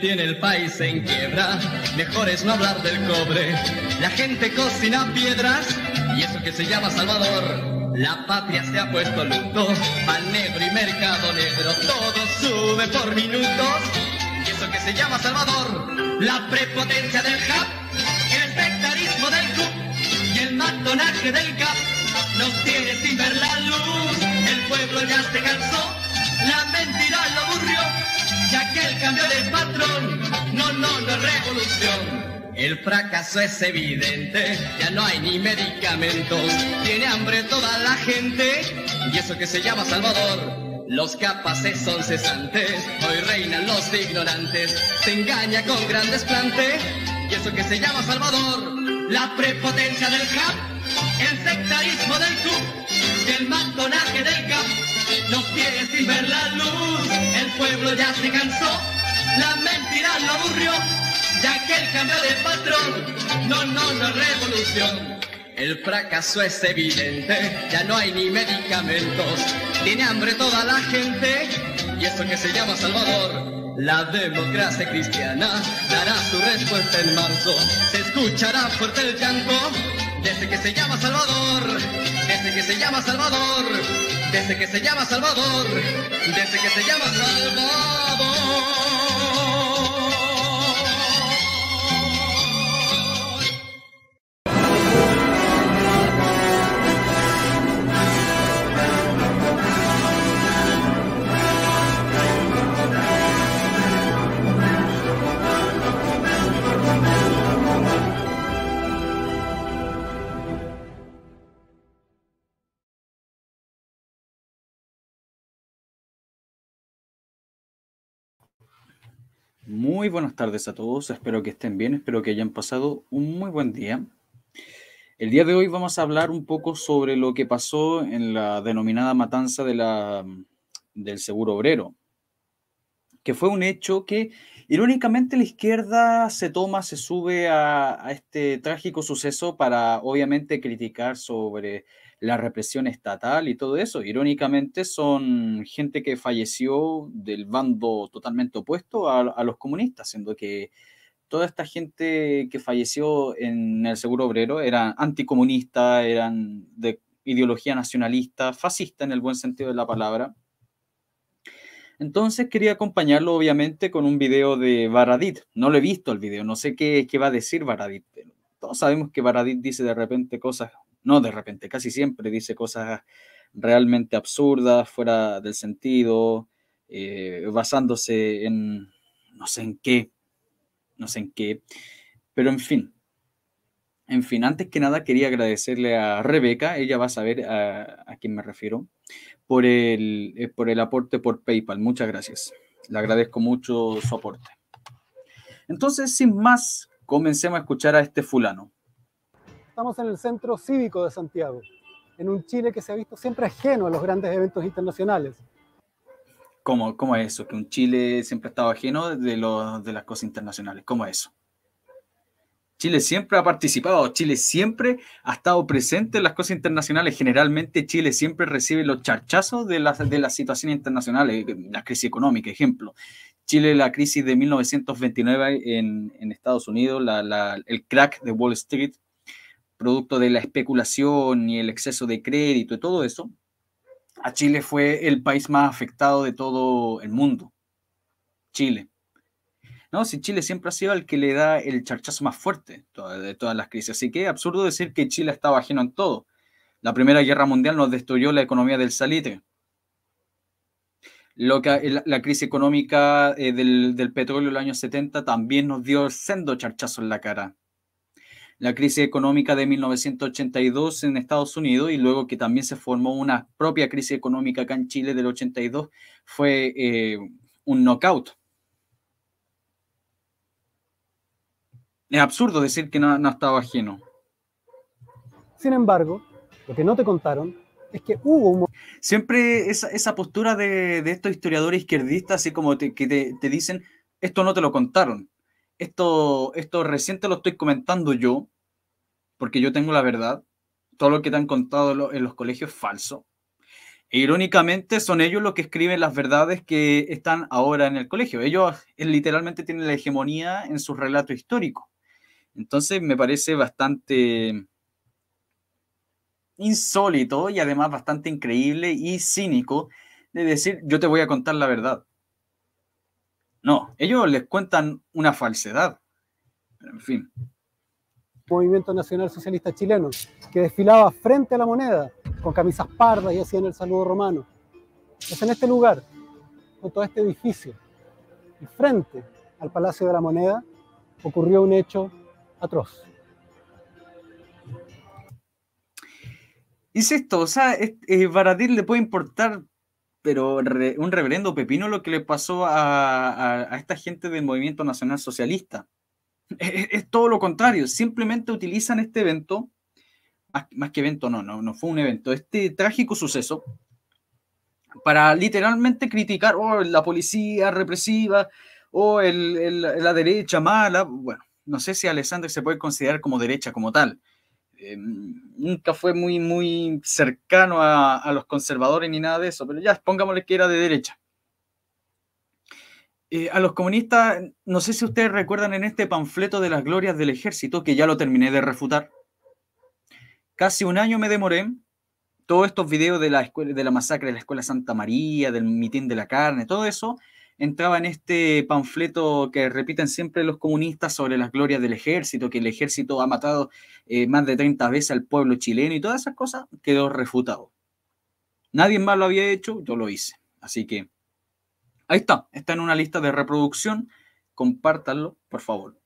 tiene el país en quiebra. Mejor es no hablar del cobre. La gente cocina piedras y eso que se llama Salvador. La patria se ha puesto luto, pan negro y mercado negro, todo sube por minutos. Y eso que se llama Salvador, la prepotencia del JAP, el sectarismo del CUP y el matonaje del CAP nos tiene sin ver la luz. El pueblo ya se cansó, la mentira lo aburrió ya que el cambio de patrón no, no, no es revolución. El fracaso es evidente, ya no hay ni medicamentos, tiene hambre toda la gente y eso que se llama Salvador. Los capaces son cesantes, hoy reinan los ignorantes, se engaña con grandes desplante y eso que se llama Salvador. La prepotencia del CAP, el sectarismo del CUP el matonaje del CAP no pies sin ver la luz. El pueblo ya se cansó, la mentira lo aburrió, ya que el cambio de patrón no, no, no revolución. El fracaso es evidente, ya no hay ni medicamentos, tiene hambre toda la gente, y eso que se llama Salvador. La democracia cristiana dará su respuesta en marzo. Se escuchará fuerte el llanto desde que se llama Salvador, desde que se llama Salvador desde que se llama Salvador, desde que se llama Salvador. Muy buenas tardes a todos, espero que estén bien, espero que hayan pasado un muy buen día. El día de hoy vamos a hablar un poco sobre lo que pasó en la denominada matanza de del seguro obrero, que fue un hecho que irónicamente la izquierda se toma, se sube a este trágico suceso para obviamente criticar sobre la represión estatal y todo eso. Irónicamente son gente que falleció del bando totalmente opuesto a, los comunistas, siendo que toda esta gente que falleció en el Seguro Obrero eran anticomunistas, eran de ideología nacionalista, fascista en el buen sentido de la palabra. Entonces quería acompañarlo obviamente con un video de Baradit. No lo he visto el video, no sé qué, qué va a decir Baradit. Todos sabemos que Baradit dice de repente cosas no de repente, casi siempre dice cosas realmente absurdas, fuera del sentido, eh, basándose en no sé en qué, no sé en qué, pero en fin. En fin, antes que nada quería agradecerle a Rebeca, ella va a saber a, quién me refiero, por el, eh, por el aporte por PayPal. Muchas gracias. Le agradezco mucho su aporte. Entonces, sin más, comencemos a escuchar a este fulano. Estamos en el centro cívico de Santiago, en un Chile que se ha visto siempre ajeno a los grandes eventos internacionales. ¿Cómo, cómo es eso? Que un Chile siempre ha estado ajeno de, de las cosas internacionales. ¿Cómo es eso? Chile siempre ha participado, Chile siempre ha estado presente en las cosas internacionales. Generalmente Chile siempre recibe los charchazos de las, de las situaciones internacionales, la crisis económica, ejemplo. Chile, la crisis de 1929 en, en Estados Unidos, el crack de Wall Street producto de la especulación y el exceso de crédito y todo eso, a Chile fue el país más afectado de todo el mundo. Chile. No, si Chile siempre ha sido el que le da el charchazo más fuerte de todas las crisis. Así que es absurdo decir que Chile estaba ajeno en todo. La Primera Guerra Mundial nos destruyó la economía del salitre. Lo que, eh, la, crisis económica eh, del, petróleo en año 70 también nos dio sendo charchazo en la cara la crisis económica de 1982 en Estados Unidos y luego que también se formó una propia crisis económica acá en Chile del 82, fue eh, un knockout. Es absurdo decir que no, estaba ajeno. Sin embargo, lo que no te contaron es que hubo un... Siempre esa, postura de, de, estos historiadores izquierdistas, así como que te dicen, esto no te lo contaron esto, esto reciente lo estoy comentando yo, porque yo tengo la verdad. Todo lo que te han contado en los colegios es falso. E irónicamente son ellos los que escriben las verdades que están ahora en el colegio. Ellos eh, literalmente tienen la hegemonía en su relato histórico. Entonces me parece bastante insólito y además bastante increíble y cínico de decir yo te voy a contar la verdad. No, ellos les cuentan una falsedad. En fin. Movimiento Nacional Socialista Chileno, que desfilaba frente a la moneda, con camisas pardas y hacían el saludo romano. Es en este lugar, con todo este edificio, y frente al Palacio de la Moneda, ocurrió un hecho atroz. esto, o sea, le puede importar pero un reverendo pepino lo que le pasó a, esta gente del movimiento nacional socialista. E, e, es, todo lo contrario, simplemente utilizan este evento, más, que evento, no, no, no fue un evento, este trágico suceso, para literalmente criticar oh, la policía represiva o oh, la derecha mala. Bueno, no sé si Alessandro se puede considerar como derecha como tal, eh, nunca fue muy, muy cercano a, los conservadores ni nada de eso, pero ya, pongámosle que era de derecha. Eh, a los comunistas, no sé si ustedes recuerdan en este panfleto de las glorias del ejército, que ya lo terminé de refutar. Casi un año me demoré. Todos estos videos de la, escuela, de la masacre de la Escuela Santa María, del mitín de la carne, todo eso, entraba en este panfleto que repiten siempre los comunistas sobre las glorias del ejército, que el ejército ha matado eh, más de 30 veces al pueblo chileno y todas esas cosas, quedó refutado. Nadie más lo había hecho, yo lo hice. Así que ahí está, está en una lista de reproducción, compártanlo, por favor.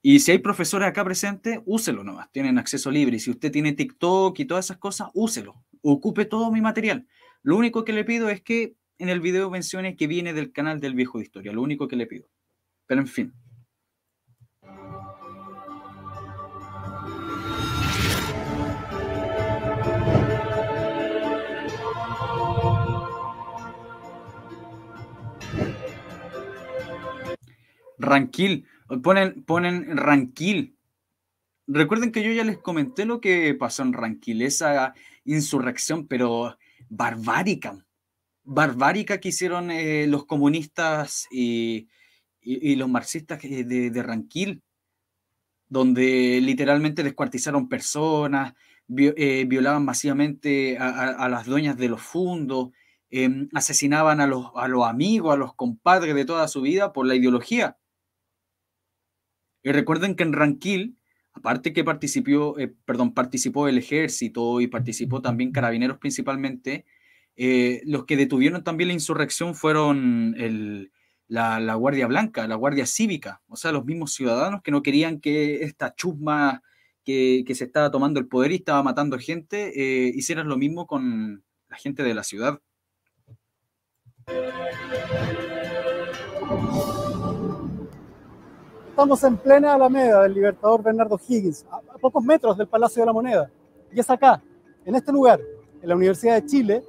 Y si hay profesores acá presentes, úselo nomás, tienen acceso libre. Y si usted tiene TikTok y todas esas cosas, úselo, ocupe todo mi material. Lo único que le pido es que en el video menciones que viene del canal del viejo de historia, lo único que le pido. Pero en fin. Tranquil. ponen, ponen Recuerden que yo ya les comenté lo que pasó en Rankil, esa insurrección, pero barbárica barbárica que hicieron eh, los comunistas y, los marxistas eh, de, Ranquil, donde literalmente descuartizaron personas, eh, violaban masivamente a, las dueñas de los fundos, em, asesinaban a los, amigos, a los compadres de toda su vida por la ideología. Y recuerden que en Ranquil aparte que participó, perdón, participó el ejército y participó también carabineros principalmente, eh, los que detuvieron también la insurrección fueron la, Guardia Blanca, la Guardia Cívica, o sea, los mismos ciudadanos que no querían que esta chusma que, se estaba tomando el poder y estaba matando gente, eh, hicieran lo mismo con la gente de la ciudad. Estamos en plena Alameda del Libertador Bernardo Higgins, a pocos metros del Palacio de la Moneda. Y es acá, en este lugar, en la Universidad de Chile,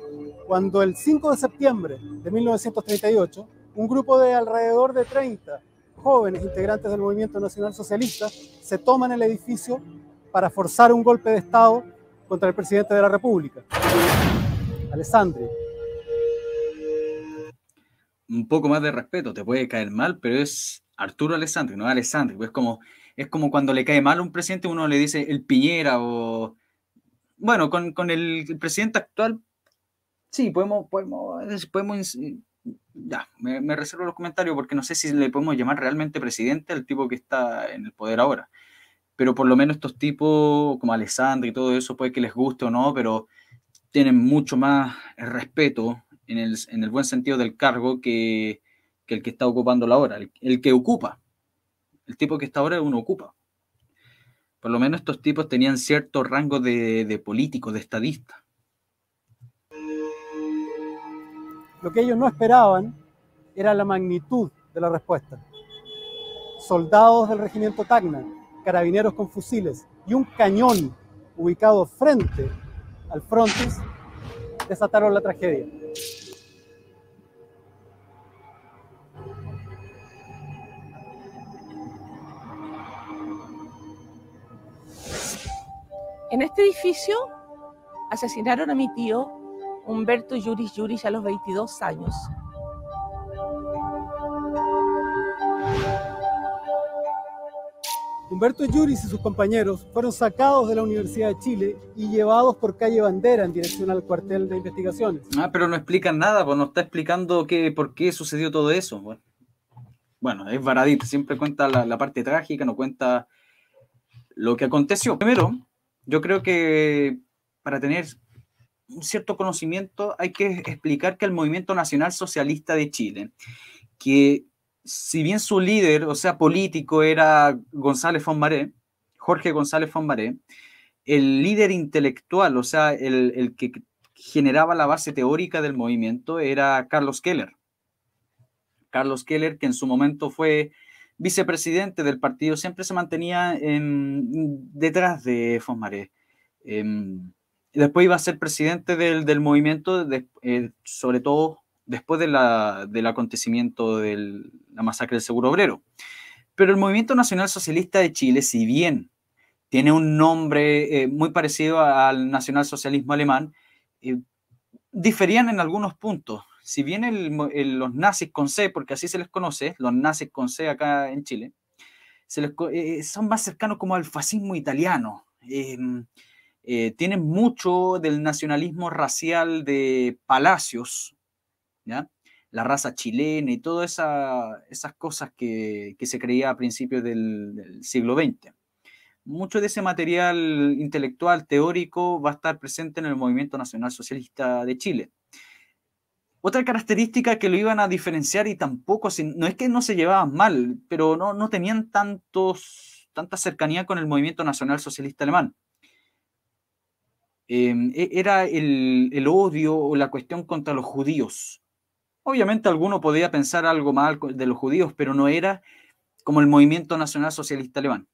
cuando el 5 de septiembre de 1938, un grupo de alrededor de 30 jóvenes integrantes del movimiento nacional socialista se toman el edificio para forzar un golpe de Estado contra el presidente de la República, Alessandri. Un poco más de respeto, te puede caer mal, pero es Arturo Alessandri, no Alessandri. Pues es como, es como cuando le cae mal a un presidente, uno le dice el Piñera o... Bueno, con, el presidente actual Sí, podemos, podemos, ya, me, reservo los comentarios porque no sé si le podemos llamar realmente presidente al tipo que está en el poder ahora. Pero por lo menos estos tipos, como Alessandro y todo eso, puede que les guste o no, pero tienen mucho más respeto en el, buen sentido del cargo que, el que está ocupando la hora, el, que ocupa. El tipo que está ahora uno ocupa. Por lo menos estos tipos tenían cierto rango de, de político, de estadista. Lo que ellos no esperaban era la magnitud de la respuesta. Soldados del regimiento Tacna, carabineros con fusiles y un cañón ubicado frente al frontis desataron la tragedia. En este edificio asesinaron a mi tío Humberto Yuris Yuris a los 22 años. Humberto Yuris y sus compañeros fueron sacados de la Universidad de Chile y llevados por calle Bandera en dirección al cuartel de investigaciones. Ah, pero no explican nada, pues no está explicando qué, por qué sucedió todo eso. Pues. Bueno, es varadito, siempre cuenta la, la, parte trágica, no cuenta lo que aconteció. Primero, yo creo que para tener cierto conocimiento, hay que explicar que el movimiento nacional socialista de Chile, que si bien su líder, o sea, político, era González Fonmaré, Jorge González Fonmaré, el líder intelectual, o sea, el, que generaba la base teórica del movimiento era Carlos Keller. Carlos Keller, que en su momento fue vicepresidente del partido, siempre se mantenía detrás de Fonmaré. Em, después iba a ser presidente del, movimiento, eh, sobre todo después de del acontecimiento de la masacre del Seguro Obrero. Pero el Movimiento Nacional Socialista de Chile, si bien tiene un nombre eh, muy parecido al nacionalsocialismo alemán, eh, diferían en algunos puntos. Si bien los nazis con C, porque así se les conoce, los nazis con C acá en Chile, son más cercanos como al fascismo italiano. Em, eh, tienen mucho del nacionalismo racial de Palacios, la raza chilena y todas esas cosas que, se creía a principios del, siglo XX. Mucho de ese material intelectual, teórico, va a estar presente en el movimiento nacional socialista de Chile. Otra característica que lo iban a diferenciar y tampoco, no es que no se llevaban mal, pero no, no tenían tantos, tanta cercanía con el movimiento nacional socialista alemán. Em, e, era el, odio o la cuestión contra los judíos. Obviamente alguno podía pensar algo mal de los judíos, pero no era como el movimiento nacional socialista alemán,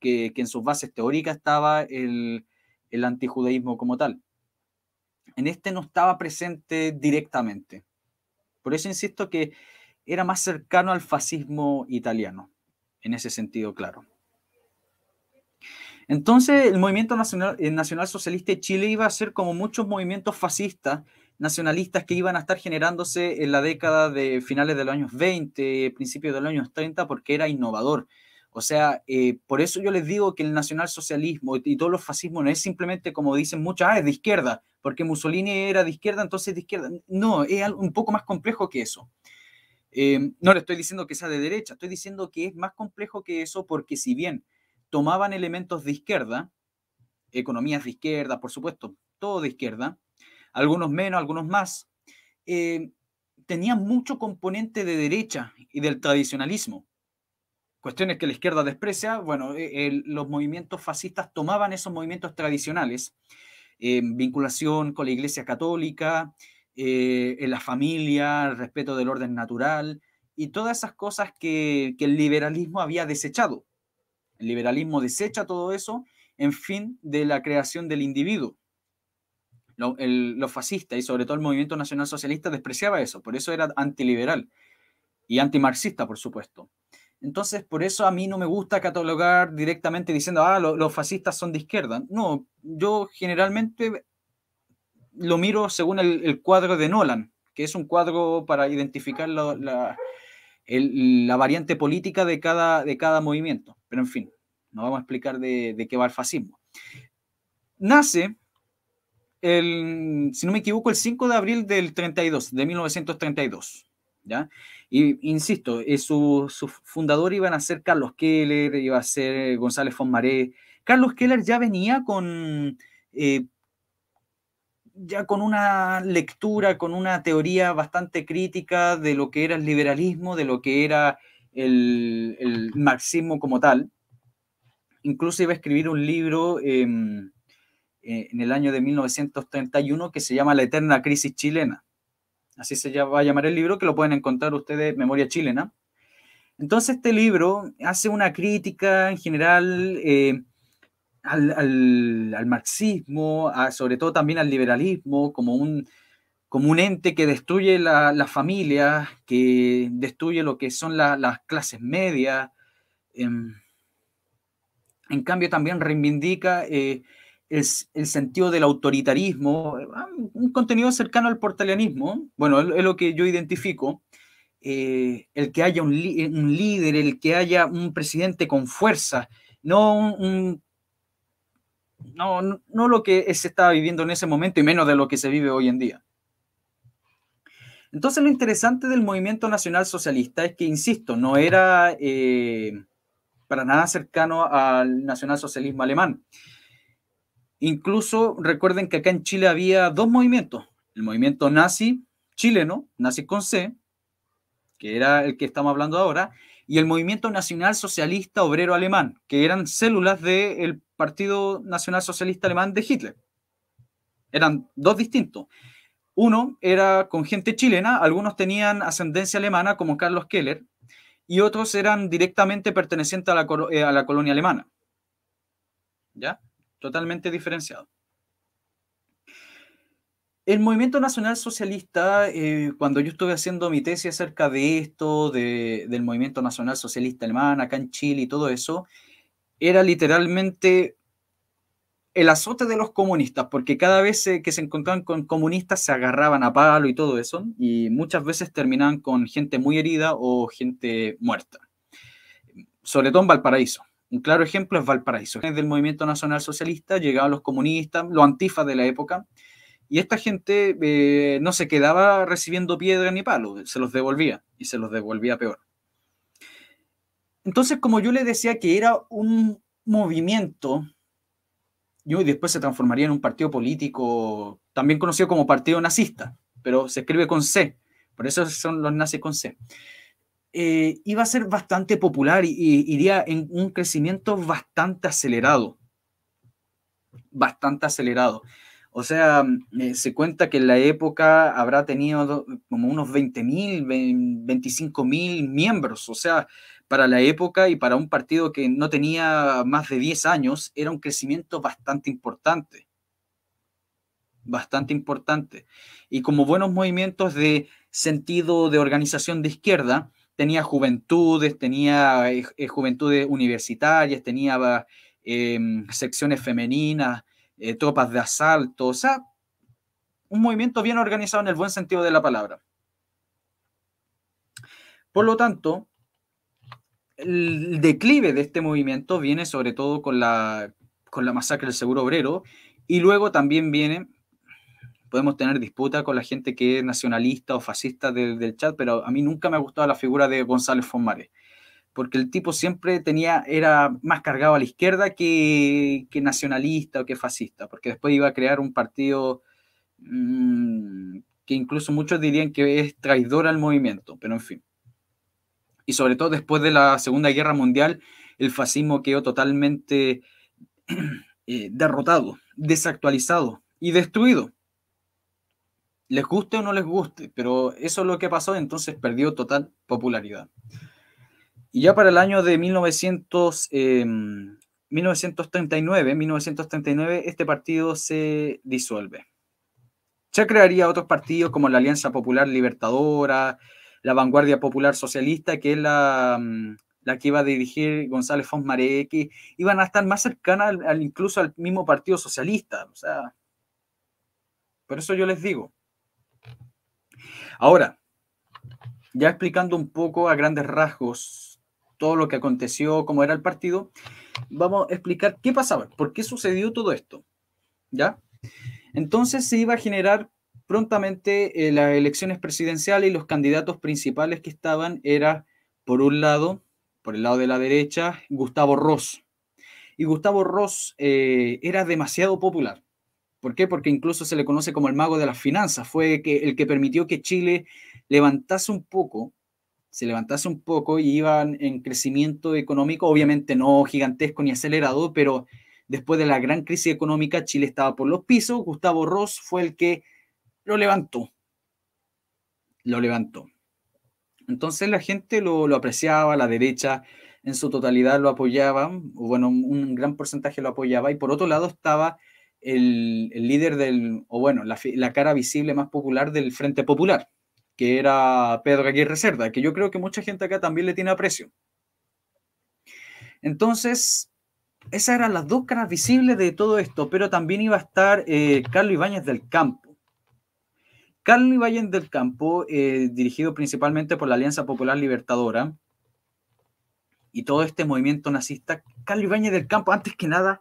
que, en sus bases teóricas estaba el, el antijudaísmo como tal. En este no estaba presente directamente. Por eso insisto que era más cercano al fascismo italiano, en ese sentido, claro. Entonces, el movimiento nacional, eh, nacional socialista de Chile iba a ser como muchos movimientos fascistas, nacionalistas que iban a estar generándose en la década de finales de los años 20, principios de los años 30, porque era innovador. O sea, eh, por eso yo les digo que el nacional socialismo y todos los fascismos no es simplemente como dicen muchos, ah, es de izquierda, porque Mussolini era de izquierda, entonces de izquierda. No, es un poco más complejo que eso. Eh, no le estoy diciendo que sea de derecha, estoy diciendo que es más complejo que eso porque si bien tomaban elementos de izquierda, economías de izquierda, por supuesto, todo de izquierda, algunos menos, algunos más, eh, tenían mucho componente de derecha y del tradicionalismo. Cuestiones que la izquierda desprecia, bueno, e, los movimientos fascistas tomaban esos movimientos tradicionales, eh, vinculación con la Iglesia Católica, eh, en la familia, el respeto del orden natural y todas esas cosas que el liberalismo había desechado el liberalismo desecha todo eso en fin de la creación del individuo. los fascistas y sobre todo el movimiento nacional socialista despreciaba eso, por eso era antiliberal y antimarxista, por supuesto. Entonces, por eso a mí no me gusta catalogar directamente diciendo, ah, los fascistas son de izquierda. No, yo generalmente lo miro según el, cuadro de Nolan, que es un cuadro para identificar la, la variante política de cada, de cada movimiento. Pero en fin, no vamos a explicar de, qué va el fascismo. Nace, si no me equivoco, el 5 de abril del 32, de 1932. ¿ya? Y insisto, es eh, su fundador iba a ser Carlos Keller, iba a ser eh, González Fonmaré. Carlos Keller ya venía con, eh, ya con una lectura, con una teoría bastante crítica de lo que era el liberalismo, de lo que era el, marxismo como tal. Incluso iba a escribir un libro em, eh, en el año de 1931 que se llama La Eterna Crisis Chilena. Así se va a llamar el libro, que lo pueden encontrar ustedes, Memoria Chilena. Entonces este libro hace una crítica en general eh, al, marxismo, sobre todo también al liberalismo, como un, como un ente que destruye las la familia, que destruye lo que son las clases medias. Em, en cambio, también reivindica eh, el, sentido del autoritarismo, ah, un contenido cercano al portalianismo, bueno, es, lo que yo identifico. Eh, el que haya un, líder, el que haya un presidente con fuerza, no no, no, no, lo que se estaba viviendo en ese momento y menos de lo que se vive hoy en día. Entonces, lo interesante del movimiento nacional socialista es que, insisto, no era eh, para nada cercano al nacionalsocialismo alemán. Incluso recuerden que acá en Chile había dos movimientos: el movimiento nazi chileno, nazi con C, que era el que estamos hablando ahora, y el movimiento nacional socialista obrero alemán, que eran células del Partido Nacional Socialista Alemán de Hitler. Eran dos distintos. Uno era con gente chilena, algunos tenían ascendencia alemana como Carlos Keller, y otros eran directamente pertenecientes a la, eh, colonia alemana. ¿Ya? Totalmente diferenciado. El movimiento nacional socialista, eh, cuando yo estuve haciendo mi tesis acerca de esto, del movimiento nacional socialista alemán acá en Chile y todo eso, era literalmente el azote de los comunistas, porque cada vez que se encontraban con comunistas se agarraban a palo y todo eso, y muchas veces terminaban con gente muy herida o gente muerta. Sobre todo en Valparaíso. Un claro ejemplo es Valparaíso. Del movimiento nacional socialista llegaban los comunistas, los antifas de la época, y esta gente eh, no se quedaba recibiendo piedra ni palo, se los devolvía, y se los devolvía peor. Entonces, como yo le decía que era un movimiento y después se transformaría en un partido político también conocido como partido nazista, pero se escribe con C, por eso son los nazis con C. Eh, iba a ser bastante popular y, iría en un crecimiento bastante acelerado, bastante acelerado. O sea, mm, eh, se cuenta que en la época habrá tenido como unos 20.000, 25.000 miembros, o sea, para la época y para un partido que no tenía más de 10 años, era un crecimiento bastante importante. Bastante importante. Y como buenos movimientos de sentido de organización de izquierda, tenía juventudes, tenía eh, eh, juventudes universitarias, tenía eh, secciones femeninas, tropas de asalto, o sea, un movimiento bien organizado en el buen sentido de la palabra. Por lo tanto, el declive de este movimiento viene sobre todo con la, con la masacre del seguro obrero y luego también viene, podemos tener disputa con la gente que es nacionalista o fascista del, chat, pero a mí nunca me ha gustado la figura de González Fonmares, porque el tipo siempre tenía, era más cargado a la izquierda que, nacionalista o que fascista, porque después iba a crear un partido mm, que incluso muchos dirían que es traidor al movimiento, pero en fin y sobre todo después de la Segunda Guerra Mundial, el fascismo quedó totalmente eh, derrotado, desactualizado y destruido. Les guste o no les guste, pero eso es lo que pasó, entonces perdió total popularidad. Y ya para el año de 1900, 1939, 1939, este partido se disuelve. Ya crearía otros partidos como la Alianza Popular Libertadora, la vanguardia popular socialista, que es la, mm, que iba a dirigir González Fons Mareque, iban a estar más cercana al, incluso al mismo Partido Socialista. por eso yo les digo. Ahora, ya explicando un poco a grandes rasgos todo lo que aconteció, cómo era el partido, vamos a explicar qué pasaba, por qué sucedió todo esto. ¿Ya? Entonces se iba a generar prontamente eh, las elecciones presidenciales y los candidatos principales que estaban era, por un lado, por el lado de la derecha, Gustavo Ross. Y Gustavo Ross eh, era demasiado popular. ¿Por qué? Porque incluso se le conoce como el mago de las finanzas. Fue que, el que permitió que Chile levantase un poco, se levantase un poco y iban en crecimiento económico, obviamente no gigantesco ni acelerado, pero después de la gran crisis económica, Chile estaba por los pisos. Gustavo Ross fue el que lo levantó. Lo levantó. Entonces la gente lo, apreciaba, la derecha en su totalidad lo apoyaba, bueno, un gran porcentaje lo apoyaba, y por otro lado estaba el, líder del, o bueno, la, cara visible más popular del Frente Popular, que era Pedro Aguirre Cerda, que yo creo que mucha gente acá también le tiene aprecio. Entonces, esas eran las dos caras visibles de todo esto, pero también iba a estar eh, Carlos Ibáñez del Campo Carlos Ibáñez del Campo, eh, dirigido principalmente por la Alianza Popular Libertadora y todo este movimiento nazista, Carlos Ibáñez del Campo, antes que nada,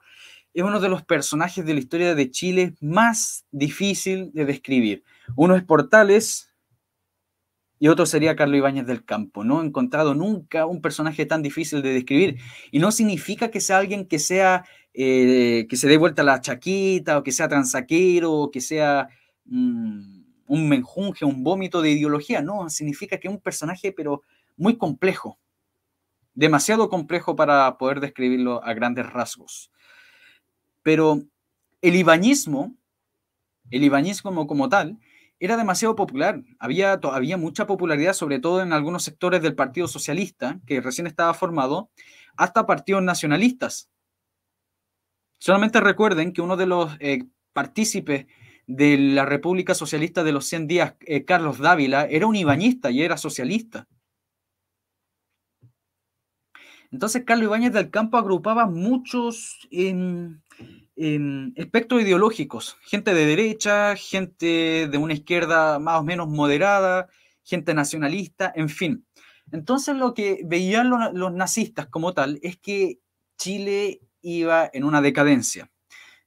es uno de los personajes de la historia de Chile más difícil de describir. Uno es Portales y otro sería Carlos Ibáñez del Campo. No he encontrado nunca un personaje tan difícil de describir. Y no significa que sea alguien que sea, eh, que se dé vuelta a la chaquita, o que sea transaquero, o que sea... Mm, un menjunje, un vómito de ideología, no, significa que es un personaje, pero muy complejo, demasiado complejo para poder describirlo a grandes rasgos. Pero el ibañismo, el ibañismo como, tal, era demasiado popular. Había, había mucha popularidad, sobre todo en algunos sectores del Partido Socialista, que recién estaba formado, hasta partidos nacionalistas. Solamente recuerden que uno de los eh, partícipes de la República Socialista de los 100 días, eh, Carlos Dávila, era un ibañista y era socialista. Entonces, Carlos Ibáñez del Campo agrupaba muchos en em, em, espectros ideológicos, gente de derecha, gente de una izquierda más o menos moderada, gente nacionalista, en fin. Entonces, lo que veían los nazistas como tal es que Chile iba en una decadencia.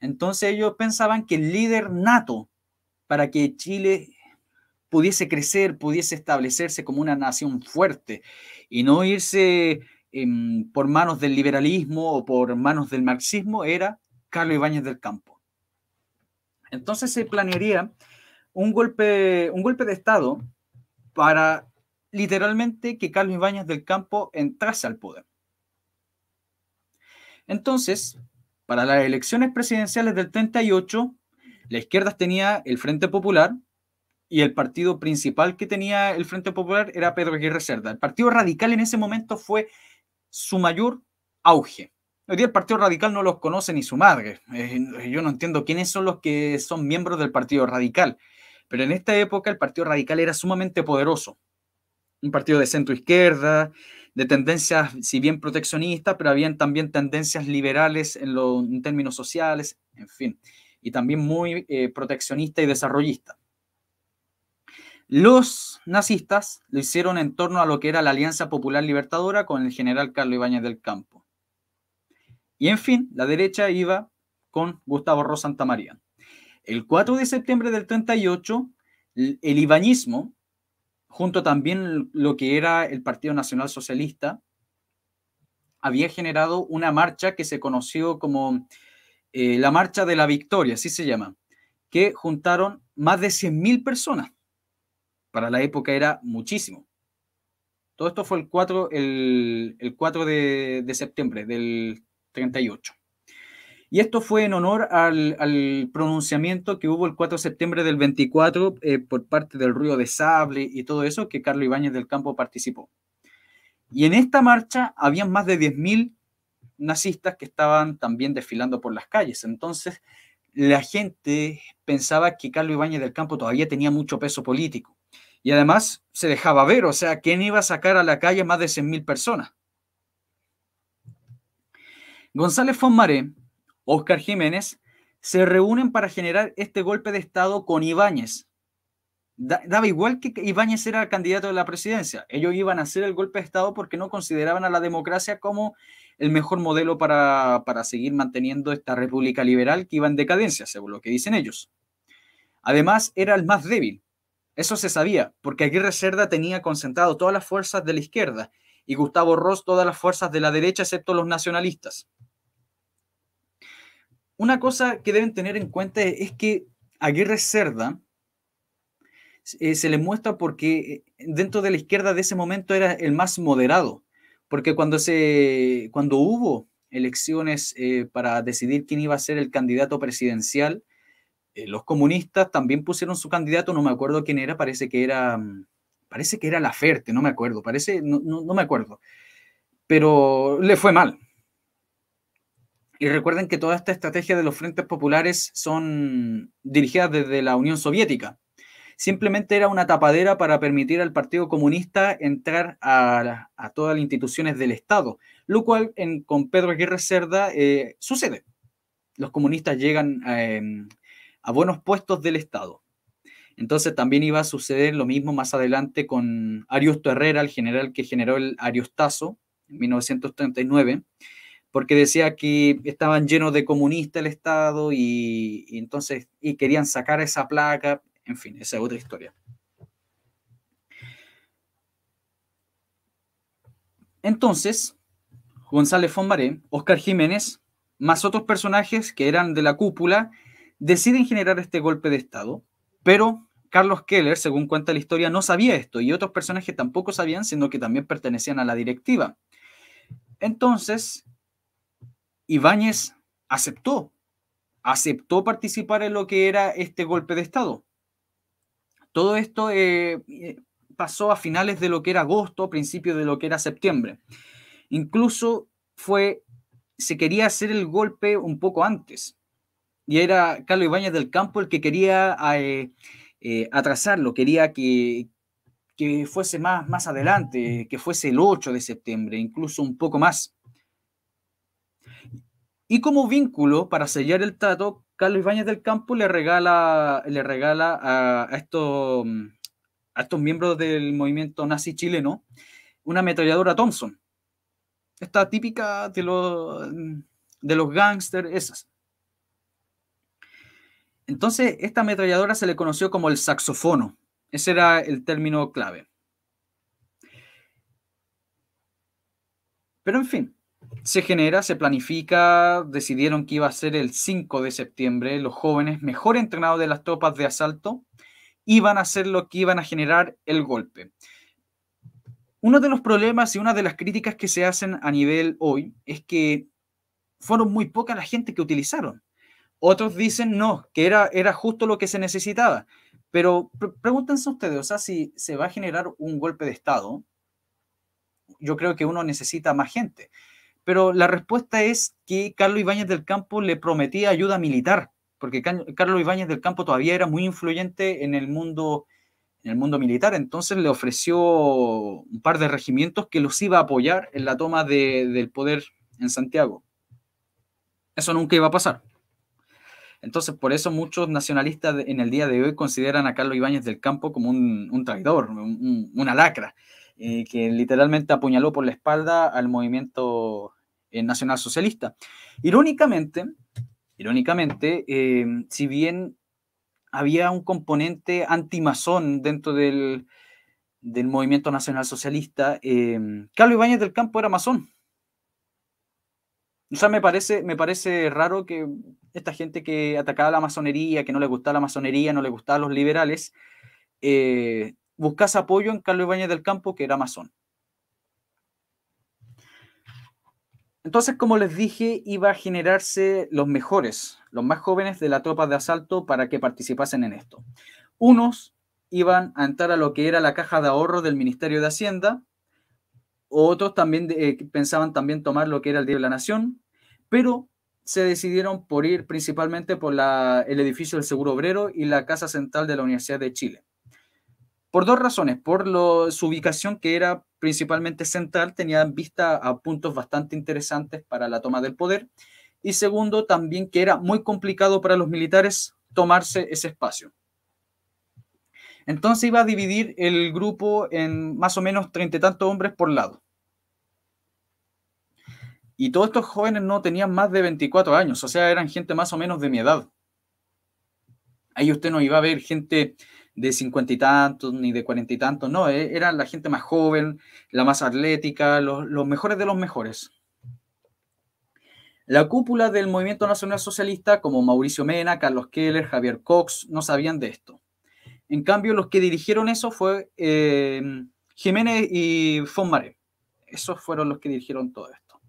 Entonces ellos pensaban que el líder nato para que Chile pudiese crecer, pudiese establecerse como una nación fuerte y no irse em, por manos del liberalismo o por manos del marxismo era Carlos Ibáñez del Campo. Entonces se planearía un golpe, un golpe de Estado para literalmente que Carlos Ibáñez del Campo entrase al poder. Entonces, para las elecciones presidenciales del 38, la izquierda tenía el Frente Popular y el partido principal que tenía el Frente Popular era Pedro Aguirre Cerda. El Partido Radical en ese momento fue su mayor auge. Hoy día el Partido Radical no los conoce ni su madre. Eh, yo no entiendo quiénes son los que son miembros del Partido Radical. Pero en esta época el Partido Radical era sumamente poderoso. Un partido de centro izquierda, de tendencias, si bien proteccionistas, pero habían también tendencias liberales en, términos sociales, en fin, y también muy eh, proteccionista y desarrollista. Los nazistas lo hicieron en torno a lo que era la Alianza Popular Libertadora con el general Carlos Ibáñez del Campo. Y en fin, la derecha iba con Gustavo Ross Santamaría. El 4 de septiembre del 38, el ibañismo junto también lo que era el Partido Nacional Socialista, había generado una marcha que se conoció como eh, la Marcha de la Victoria, así se llama, que juntaron más de 100.000 personas. Para la época era muchísimo. Todo esto fue el 4, el, de, de septiembre del 38. Y esto fue en honor al, pronunciamiento que hubo el 4 de septiembre del 24 eh, por parte del Río de Sable y todo eso, que Carlos Ibáñez del Campo participó. Y en esta marcha había más de 10.000 nazistas que estaban también desfilando por las calles. Entonces, la gente pensaba que Carlos Ibáñez del Campo todavía tenía mucho peso político. Y además se dejaba ver, o sea, ¿quién iba a sacar a la calle más de 100.000 personas? González Fonmaré Óscar Jiménez, se reúnen para generar este golpe de Estado con Ibáñez. daba igual que Ibáñez era el candidato de la presidencia. Ellos iban a hacer el golpe de Estado porque no consideraban a la democracia como el mejor modelo para, para seguir manteniendo esta república liberal que iba en decadencia, según lo que dicen ellos. Además, era el más débil. Eso se sabía, porque Aguirre Cerda tenía concentrado todas las fuerzas de la izquierda y Gustavo Ross todas las fuerzas de la derecha, excepto los nacionalistas una cosa que deben tener en cuenta es que Aguirre Cerda eh, se le muestra porque eh, dentro de la izquierda de ese momento era el más moderado, porque cuando, se, cuando hubo elecciones eh, para decidir quién iba a ser el candidato presidencial, los comunistas también pusieron su candidato, no me acuerdo quién era, parece que era, mm, parece que era Laferte, no me acuerdo, parece, no, no me acuerdo, pero le fue mal, y recuerden que toda esta estrategia de los frentes populares son dirigidas desde la Unión Soviética. Simplemente era una tapadera para permitir al Partido Comunista entrar a, todas las instituciones del Estado, lo cual con Pedro Aguirre Cerda eh, sucede. Los comunistas llegan em, a buenos puestos del Estado. Entonces también iba a suceder lo mismo más adelante con Ariosto Herrera, el general que generó el Ariostazo en 1939 porque decía que estaban llenos de comunistas el Estado y, entonces y querían sacar esa placa, en fin, esa es otra historia. Entonces, González Fonbaré, Oscar Jiménez, más otros personajes que eran de la cúpula, deciden generar este golpe de Estado, pero Carlos Keller, según cuenta la historia, no sabía esto y otros personajes tampoco sabían, sino que también pertenecían a la directiva. Entonces, Ibáñez aceptó, aceptó participar en lo que era este golpe de Estado. Todo esto eh, eh, pasó a finales de lo que era agosto, a principios de lo que era septiembre. Incluso fue, se quería hacer el golpe un poco antes. Y era Carlos Ibáñez del Campo el que quería eh, atrasarlo, quería que, que fuese más, más adelante, que fuese el 8 de septiembre, incluso un poco más. Y como vínculo, para sellar el trato, Carlos Ibáñez del Campo le regala, le regala a, estos, a estos miembros del movimiento nazi chileno una ametralladora Thompson. Esta típica de los, de los esas. Entonces, esta ametralladora se le conoció como el saxofono. Ese era el término clave. Pero en fin, se genera, se planifica, decidieron que iba a ser el 5 de septiembre, los jóvenes mejor entrenados de las tropas de asalto iban a hacer lo que iban a generar el golpe. Uno de los problemas y una de las críticas que se hacen a nivel hoy es que fueron muy poca la gente que utilizaron. Otros dicen no, que era, era justo lo que se necesitaba. Pero pregúntense ustedes, o sea, si se va a generar un golpe de Estado, yo creo que uno necesita más gente pero la respuesta es que Carlos Ibáñez del Campo le prometía ayuda militar, porque Carlos Ibáñez del Campo todavía era muy influyente en el mundo en el mundo militar, entonces le ofreció un par de regimientos que los iba a apoyar en la toma del poder en Santiago. Eso nunca iba a pasar. Entonces, por eso muchos nacionalistas en el día de hoy consideran a Carlos Ibáñez del Campo como un, traidor, una lacra. Eh, que literalmente apuñaló por la espalda al movimiento eh, nacionalsocialista. Irónicamente, irónicamente eh, si bien había un componente antimazón dentro del, movimiento nacionalsocialista, Carlos Ibáñez del Campo era masón. O sea, me parece, me parece raro que esta gente que atacaba la masonería, que no le gustaba la masonería, no le gustaban los liberales, buscas apoyo en Carlos Ibáñez del Campo, que era masón. Entonces, como les dije, iba a generarse los mejores, los más jóvenes de la tropa de asalto para que participasen en esto. Unos iban a entrar a lo que era la caja de ahorro del Ministerio de Hacienda, otros también eh, pensaban también tomar lo que era el Día de la Nación, pero se decidieron por ir principalmente por el edificio del Seguro Obrero y la Casa Central de la Universidad de Chile por dos razones, por su ubicación que era principalmente central, tenía vista a puntos bastante interesantes para la toma del poder, y segundo, también que era muy complicado para los militares tomarse ese espacio. Entonces iba a dividir el grupo en más o menos treinta y tantos hombres por lado. Y todos estos jóvenes no tenían más de 24 años, o sea, eran gente más o menos de mi edad. Ahí usted no iba a ver gente de cincuenta y tantos ni de cuarenta y tantos, no, eh, eran la gente más joven, la más atlética, los, los mejores de los mejores. La cúpula del movimiento nacional socialista, como Mauricio Mena, Carlos Keller, Javier Cox, no sabían de esto. En cambio, los que dirigieron eso fue eh, Jiménez y Fonmaré. Esos fueron los que dirigieron todo esto.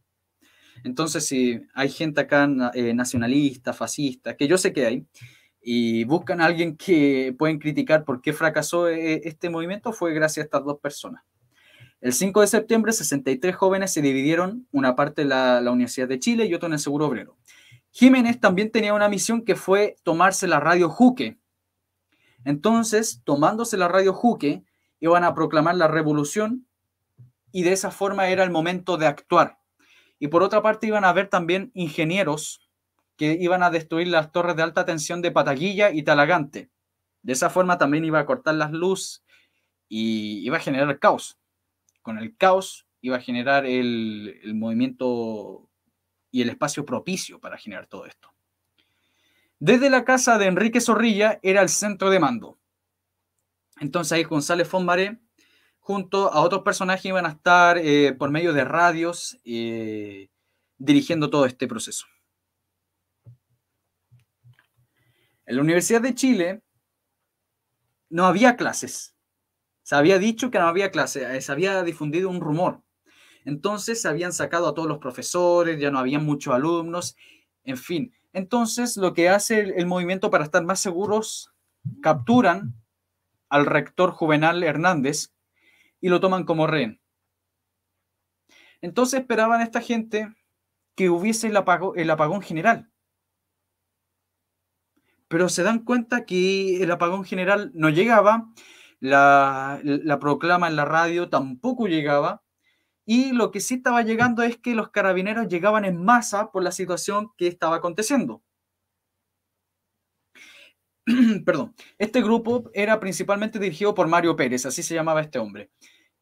Entonces, si hay gente acá eh, nacionalista, fascista, que yo sé que hay, y buscan a alguien que pueden criticar por qué fracasó eh, este movimiento, fue gracias a estas dos personas. El 5 de septiembre, 63 jóvenes se dividieron, una parte en la, Universidad de Chile y otra en el Seguro Obrero. Jiménez también tenía una misión que fue tomarse la radio Juque. Entonces, tomándose la radio Juque, iban a proclamar la revolución y de esa forma era el momento de actuar. Y por otra parte, iban a haber también ingenieros que iban a destruir las torres de alta tensión de Pataguilla y Talagante. De esa forma también iba a cortar las luz y iba a generar caos. Con el caos iba a generar el, movimiento y el espacio propicio para generar todo esto. Desde la casa de Enrique Zorrilla era el centro de mando. Entonces ahí González Fombaré, junto a otros personajes, iban a estar eh, por medio de radios eh, dirigiendo todo este proceso. En la Universidad de Chile no había clases. Se había dicho que no había clases, eh, se había difundido un rumor. Entonces se habían sacado a todos los profesores, ya no había muchos alumnos, en fin. Entonces lo que hace el, movimiento para estar más seguros, capturan al rector Juvenal Hernández y lo toman como rehén. Entonces esperaban esta gente que hubiese el, el apagón general pero se dan cuenta que el apagón general no llegaba, la, proclama en la radio tampoco llegaba, y lo que sí estaba llegando es que los carabineros llegaban en masa por la situación que estaba aconteciendo. Perdón, este grupo era principalmente dirigido por Mario Pérez, así se llamaba este hombre.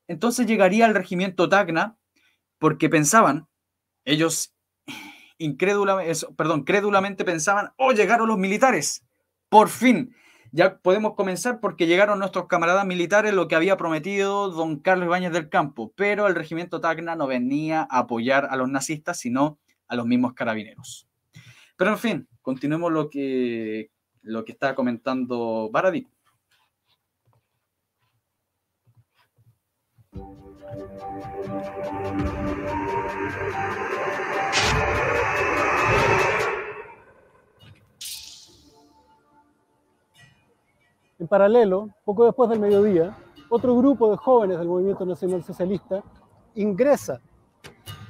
Entonces llegaría al regimiento Tacna porque pensaban, ellos incrédulamente, perdón, crédulamente pensaban, oh, llegaron los militares, por fin. Ya podemos comenzar porque llegaron nuestros camaradas militares, lo que había prometido don Carlos Ibáñez del Campo, pero el regimiento Tacna no venía a apoyar a los nazistas, sino a los mismos carabineros. Pero en fin, continuemos lo que, lo que estaba comentando Baradí. En paralelo, poco después del mediodía, otro grupo de jóvenes del movimiento nacional socialista ingresa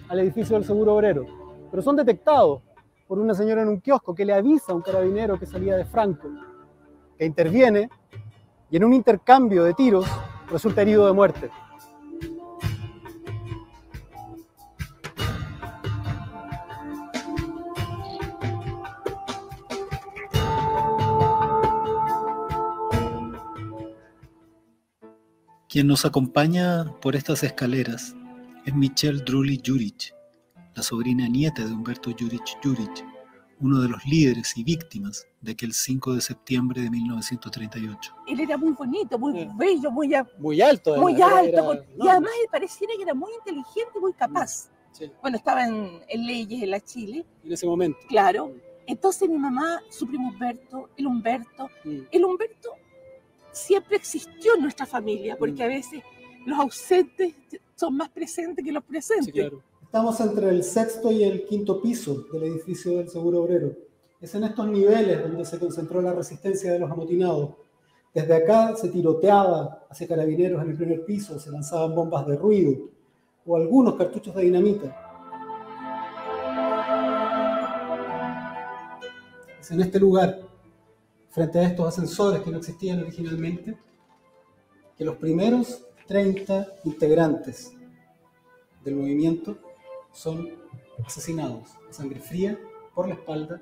al edificio del Seguro Obrero, pero son detectados por una señora en un kiosco que le avisa a un carabinero que salía de Franco, que interviene y en un intercambio de tiros resulta herido de muerte. Quien nos acompaña por estas escaleras es Michelle Druli Juric, la sobrina nieta de Humberto Juric Juric, uno de los líderes y víctimas de aquel 5 de septiembre de 1938. Él era muy bonito, muy bello, muy, muy alto. Muy alto. y además no, pareciera que era muy inteligente, muy capaz. Bueno, estaba en, leyes en la Chile. En ese momento. Claro. Entonces mi mamá, su primo Humberto, el Humberto, mm. el Humberto siempre existió nuestra familia, porque a mm. veces los ausentes son más presentes que los presentes. Estamos entre el sexto y el quinto piso del edificio del Seguro Obrero. Es en estos niveles donde se concentró la resistencia de los amotinados. Desde acá se tiroteaba hacia carabineros en el primer piso, se lanzaban bombas de ruido o algunos cartuchos de dinamita. Es en este lugar frente a estos ascensores que no existían originalmente, que los primeros 30 integrantes del movimiento son asesinados a sangre fría por la espalda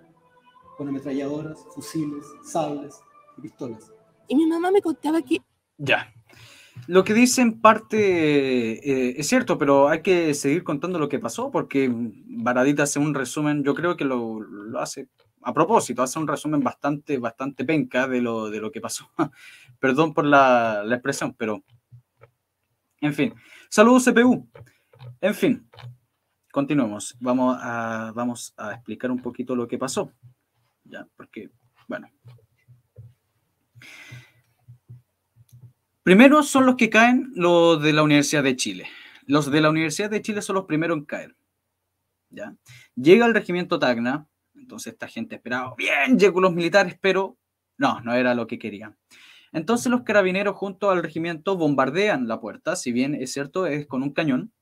con ametralladoras, fusiles, sables y pistolas. Y mi mamá me contaba que... Ya. Lo que dice en parte eh, es cierto, pero hay que seguir contando lo que pasó porque Baradita hace un resumen, yo creo que lo, lo hace a propósito, hace un resumen bastante, bastante penca de lo, de lo que pasó. Perdón por la, la expresión, pero... En fin. Saludos CPU. En fin, continuemos. Vamos a, vamos a explicar un poquito lo que pasó. Ya, porque, bueno. Primero son los que caen los de la Universidad de Chile. Los de la Universidad de Chile son los primeros en caer. ¿ya? Llega el regimiento Tacna, entonces esta gente esperaba, bien, llegó los militares, pero no, no era lo que querían. Entonces los carabineros junto al regimiento bombardean la puerta, si bien es cierto, es con un cañón.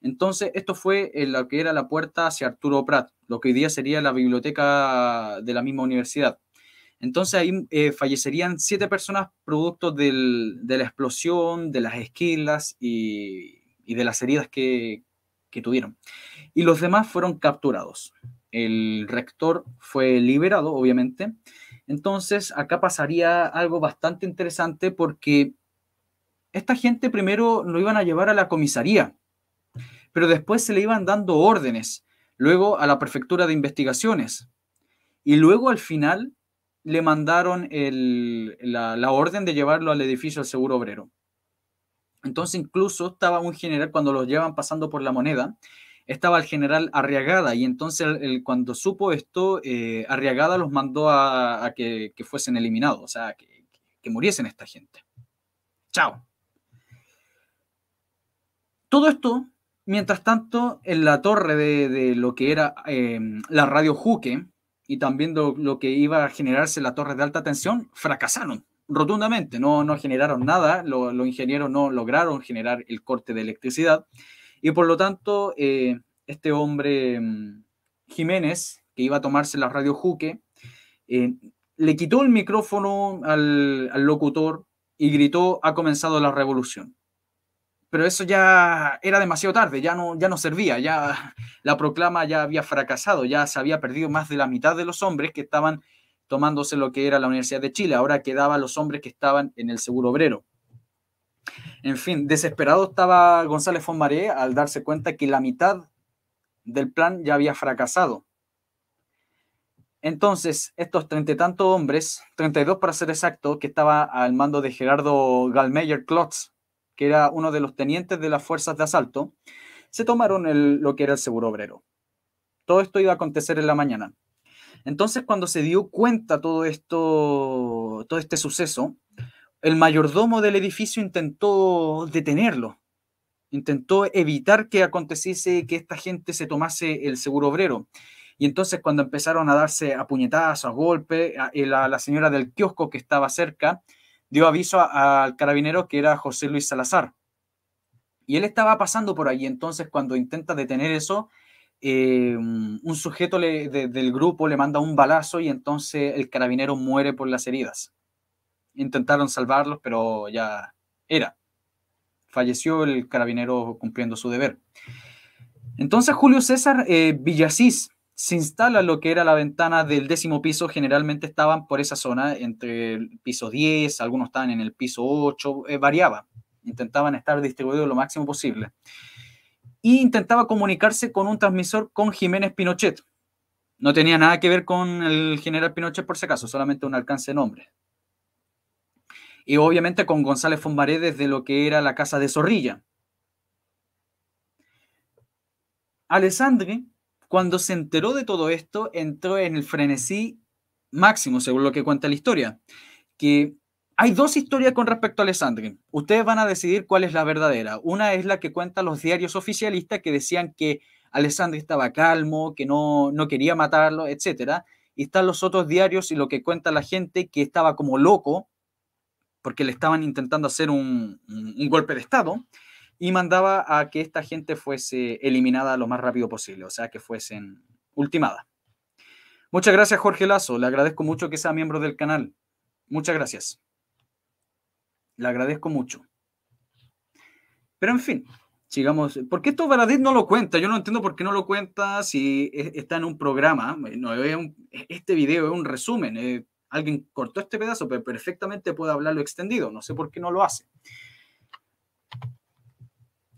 Entonces esto fue lo que era la puerta hacia Arturo Prat, lo que hoy día sería la biblioteca de la misma universidad. Entonces ahí eh, fallecerían siete personas producto de la explosión, de las esquilas y, de las heridas que, que tuvieron. Y los demás fueron capturados el rector fue liberado, obviamente. Entonces, acá pasaría algo bastante interesante porque esta gente primero lo iban a llevar a la comisaría, pero después se le iban dando órdenes, luego a la prefectura de investigaciones, y luego al final le mandaron la, orden de llevarlo al edificio del Seguro Obrero. Entonces incluso estaba un general cuando los llevan pasando por la moneda, estaba el general Arriagada y entonces el, cuando supo esto, eh, Arriagada los mandó a, que, fuesen eliminados, o sea, que, muriesen esta gente. Chao. Todo esto, mientras tanto, en la torre de, lo que era eh, la radio Juque y también lo, lo, que iba a generarse la torre de alta tensión, fracasaron rotundamente, no, no generaron nada, los ingenieros no lograron generar el corte de electricidad. Y por lo tanto, eh, este hombre mm, Jiménez, que iba a tomarse la radio Juque, eh, le quitó el micrófono al, al locutor y gritó, ha comenzado la revolución pero eso ya era demasiado tarde, ya no, ya no servía, ya la proclama ya había fracasado, ya se había perdido más de la mitad de los hombres que estaban tomándose lo que era la Universidad de Chile, ahora quedaban los hombres que estaban en el Seguro Obrero. En fin, desesperado estaba González Fonmaré al darse cuenta que la mitad del plan ya había fracasado. Entonces, estos treinta y tantos hombres, 32 para ser exacto, que estaba al mando de Gerardo Galmeyer Klotz, que era uno de los tenientes de las fuerzas de asalto, se tomaron lo que era el seguro obrero. Todo esto iba a acontecer en la mañana. Entonces, cuando se dio cuenta todo esto, todo este suceso, el mayordomo del edificio intentó detenerlo, intentó evitar que aconteciese que esta gente se tomase el seguro obrero. Y entonces cuando empezaron a darse a puñetazos, a golpes, eh, la, la, señora del kiosco que estaba cerca dio aviso al carabinero que era José Luis Salazar. Y él estaba pasando por ahí, entonces cuando intenta detener eso, eh, un sujeto del grupo le manda un balazo y entonces el carabinero muere por las heridas intentaron salvarlos, pero ya era. Falleció el carabinero cumpliendo su deber. Entonces Julio César eh, Villasís se instala lo que era la ventana del décimo piso, generalmente estaban por esa zona, entre el piso 10, algunos estaban en el piso 8, eh, variaba, intentaban estar distribuidos lo máximo posible. Y intentaba comunicarse con un transmisor con Jiménez Pinochet. No tenía nada que ver con el general Pinochet por si acaso, solamente un alcance de nombre y obviamente con González Fombaré de lo que era la casa de Zorrilla. Alessandri, cuando se enteró de todo esto, entró en el frenesí máximo, según lo que cuenta la historia, que hay dos historias con respecto a Alessandri. Ustedes van a decidir cuál es la verdadera. Una es la que cuentan los diarios oficialistas que decían que Alessandri estaba calmo, que no, no quería matarlo, etc. Y están los otros diarios y lo que cuenta la gente que estaba como loco, porque le estaban intentando hacer un, golpe de Estado, y mandaba a que esta gente fuese eliminada lo más rápido posible, o sea, que fuesen ultimada. Muchas gracias, Jorge Lazo. Le agradezco mucho que sea miembro del canal. Muchas gracias. Le agradezco mucho. Pero en fin, sigamos. ¿Por qué esto Baradit no lo cuenta? Yo no entiendo por qué no lo cuenta si e, está en un programa. No, este video es un resumen. Eh, Alguien cortó este pedazo, pero perfectamente puede hablarlo extendido. No sé por qué no lo hace.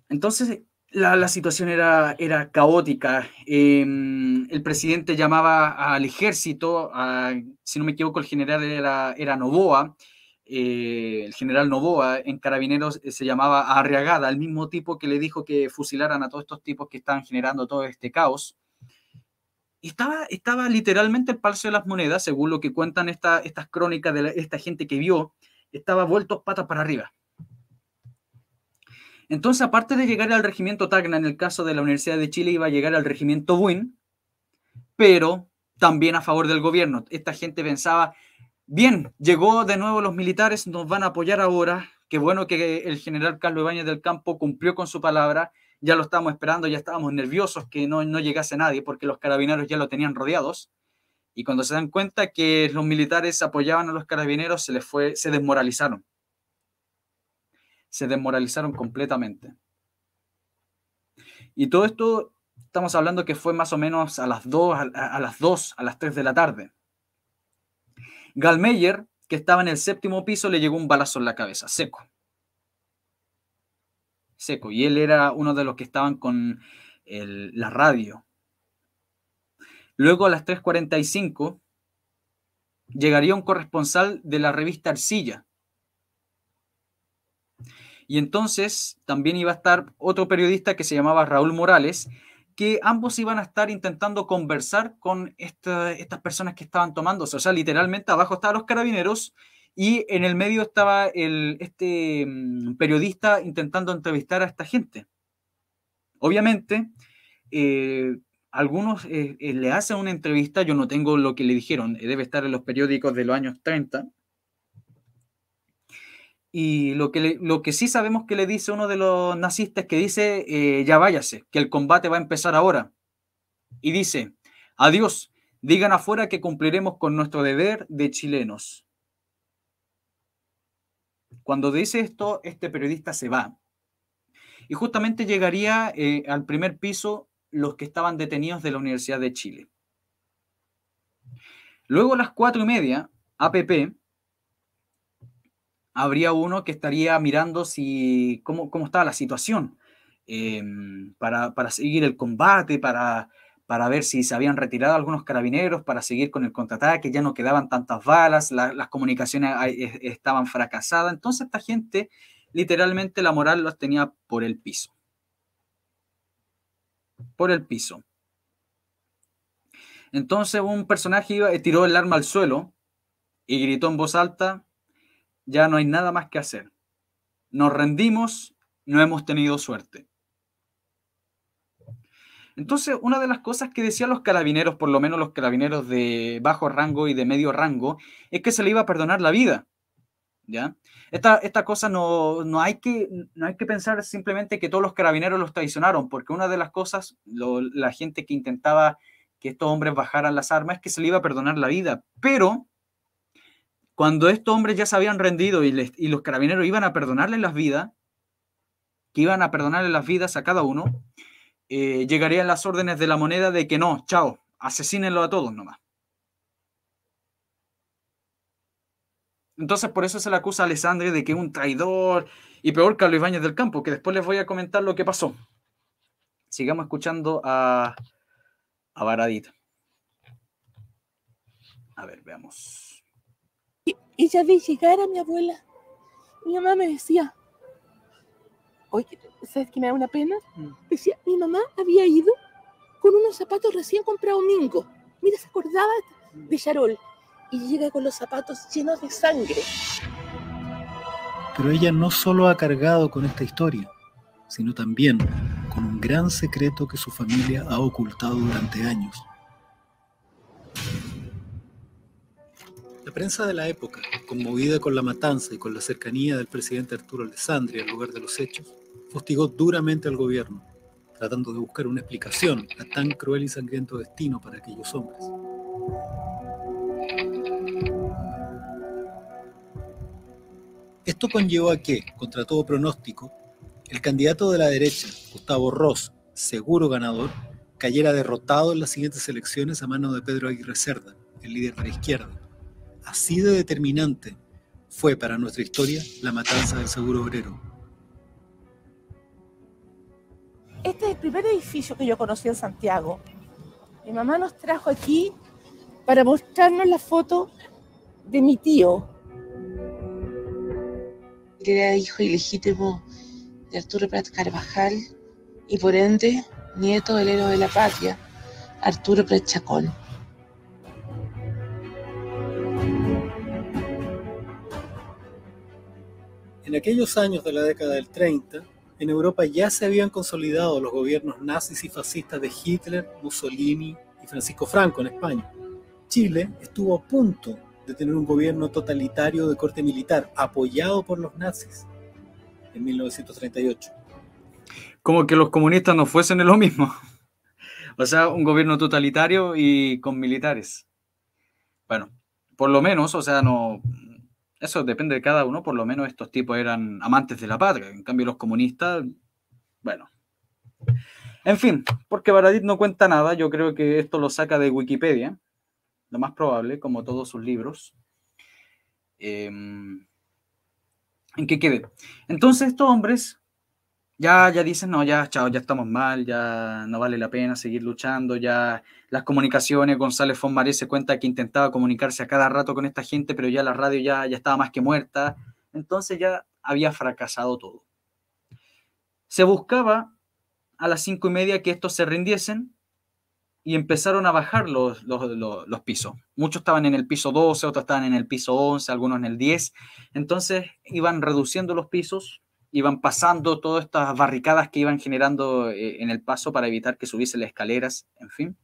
Entonces, la, situación era, era caótica. Em, el presidente llamaba al ejército, si no me equivoco, el general era, era Novoa. Eh, el general Novoa en Carabineros eh, se llamaba Arriagada, el mismo tipo que le dijo que fusilaran a todos estos tipos que estaban generando todo este caos estaba, estaba literalmente el Palacio de las Monedas, según lo que cuentan esta, estas crónicas de esta gente que vio, estaba vuelto patas para arriba. Entonces, aparte de llegar al regimiento Tacna, en el caso de la Universidad de Chile, iba a llegar al regimiento Buin, pero también a favor del gobierno. Esta gente pensaba, bien, llegó de nuevo los militares, nos van a apoyar ahora, qué bueno que el general Carlos Ibáñez del Campo cumplió con su palabra, ya lo estábamos esperando, ya estábamos nerviosos que no, no llegase nadie porque los carabineros ya lo tenían rodeados. Y cuando se dan cuenta que los militares apoyaban a los carabineros, se les fue, se desmoralizaron. Se desmoralizaron completamente. Y todo esto estamos hablando que fue más o menos a las 2, a, a las 2, a las 3 de la tarde. Galmeyer, que estaba en el séptimo piso, le llegó un balazo en la cabeza, seco seco. Y él era uno de los que estaban con la radio. Luego a las 3.45 llegaría un corresponsal de la revista Arcilla. Y entonces también iba a estar otro periodista que se llamaba Raúl Morales, que ambos iban a estar intentando conversar con estas personas que estaban tomando, O sea, literalmente abajo estaban los carabineros y en el medio estaba este mm, periodista intentando entrevistar a esta gente. Obviamente, eh, algunos eh, eh, le hacen una entrevista, yo no tengo lo que le dijeron, debe estar en los periódicos de los años 30. Y lo que, lo que sí sabemos que le dice uno de los nazistas que dice, ya váyase, que el combate va a empezar ahora. Y dice, adiós, digan afuera que cumpliremos con nuestro deber de chilenos. Cuando dice esto, este periodista se va. Y justamente llegaría eh, al primer piso los que estaban detenidos de la Universidad de Chile. Luego a las cuatro y media, APP, habría uno que estaría mirando si, cómo, cómo estaba la situación em, para seguir el combate, para para ver si se habían retirado algunos carabineros para seguir con el contraataque, ya no quedaban tantas balas, las comunicaciones estaban fracasadas. Entonces esta gente literalmente la moral los tenía por el piso. Por el piso. Entonces un personaje iba, tiró el arma al suelo y gritó en voz alta, ya no hay nada más que hacer. Nos rendimos, no hemos tenido suerte. Entonces, una de las cosas que decían los carabineros, por lo menos los carabineros de bajo rango y de medio rango, es que se le iba a perdonar la vida. ¿Ya? Esta, esta cosa no, hay que, no hay que pensar simplemente que todos los carabineros los traicionaron, porque una de las cosas, la gente que intentaba que estos hombres bajaran las armas es que se le iba a perdonar la vida. Pero cuando estos hombres ya se habían rendido y, los carabineros iban a perdonarles las vidas, que iban a perdonarle las vidas a cada uno, eh, llegarían las órdenes de la moneda de que no, chao, asesínenlo a todos nomás. Entonces por eso se le acusa a Alessandre de que un traidor y peor que a del Campo, que después les voy a comentar lo que pasó. Sigamos escuchando a, a Baradita. A ver, veamos. Y, y ya vi llegar a mi abuela. Mi mamá me decía, oye, ¿sabes qué me da una pena? Mm. Decía, mi mamá había ido con unos zapatos recién comprados Mingo. Mira, se acordaba de mm. Charol. Y llega con los zapatos llenos de sangre. Pero ella no solo ha cargado con esta historia, sino también con un gran secreto que su familia ha ocultado durante años. La prensa de la época, conmovida con la matanza y con la cercanía del presidente Arturo Alessandri al lugar de los hechos, hostigó duramente al gobierno, tratando de buscar una explicación a tan cruel y sangriento destino para aquellos hombres. Esto conllevó a que, contra todo pronóstico, el candidato de la derecha, Gustavo Ross, seguro ganador, cayera derrotado en las siguientes elecciones a mano de Pedro Aguirre Cerda, el líder de la izquierda. Así de determinante fue para nuestra historia la matanza del seguro obrero, Este es el primer edificio que yo conocí en Santiago. Mi mamá nos trajo aquí para mostrarnos la foto de mi tío. Era hijo ilegítimo de Arturo Prat Carvajal y por ende nieto del héroe de la patria, Arturo Prat Chacón. En aquellos años de la década del 30, en Europa ya se habían consolidado los gobiernos nazis y fascistas de Hitler, Mussolini y Francisco Franco en España. Chile estuvo a punto de tener un gobierno totalitario de corte militar apoyado por los nazis en 1938. Como que los comunistas no fuesen lo mismo. O sea, un gobierno totalitario y con militares. Bueno, por lo menos, o sea, no, eso depende de cada uno, por lo menos estos tipos eran amantes de la patria, en cambio los comunistas, bueno. En fin, porque Baradit no cuenta nada, yo creo que esto lo saca de Wikipedia, lo más probable, como todos sus libros. Em, ¿En qué quede? Entonces estos hombres ya, ya dicen, no, ya, chao, ya estamos mal, ya no vale la pena seguir luchando, ya las comunicaciones, González Fonmaré se cuenta que intentaba comunicarse a cada rato con esta gente, pero ya la radio ya, ya estaba más que muerta, entonces ya había fracasado todo. Se buscaba a las cinco y media que estos se rindiesen y empezaron a bajar los, los pisos. Muchos estaban en el piso 12, otros estaban en el piso 11, algunos en el 10, entonces iban reduciendo los pisos iban pasando todas estas barricadas que iban generando eh, en el paso para evitar que subiesen las escaleras, en fin.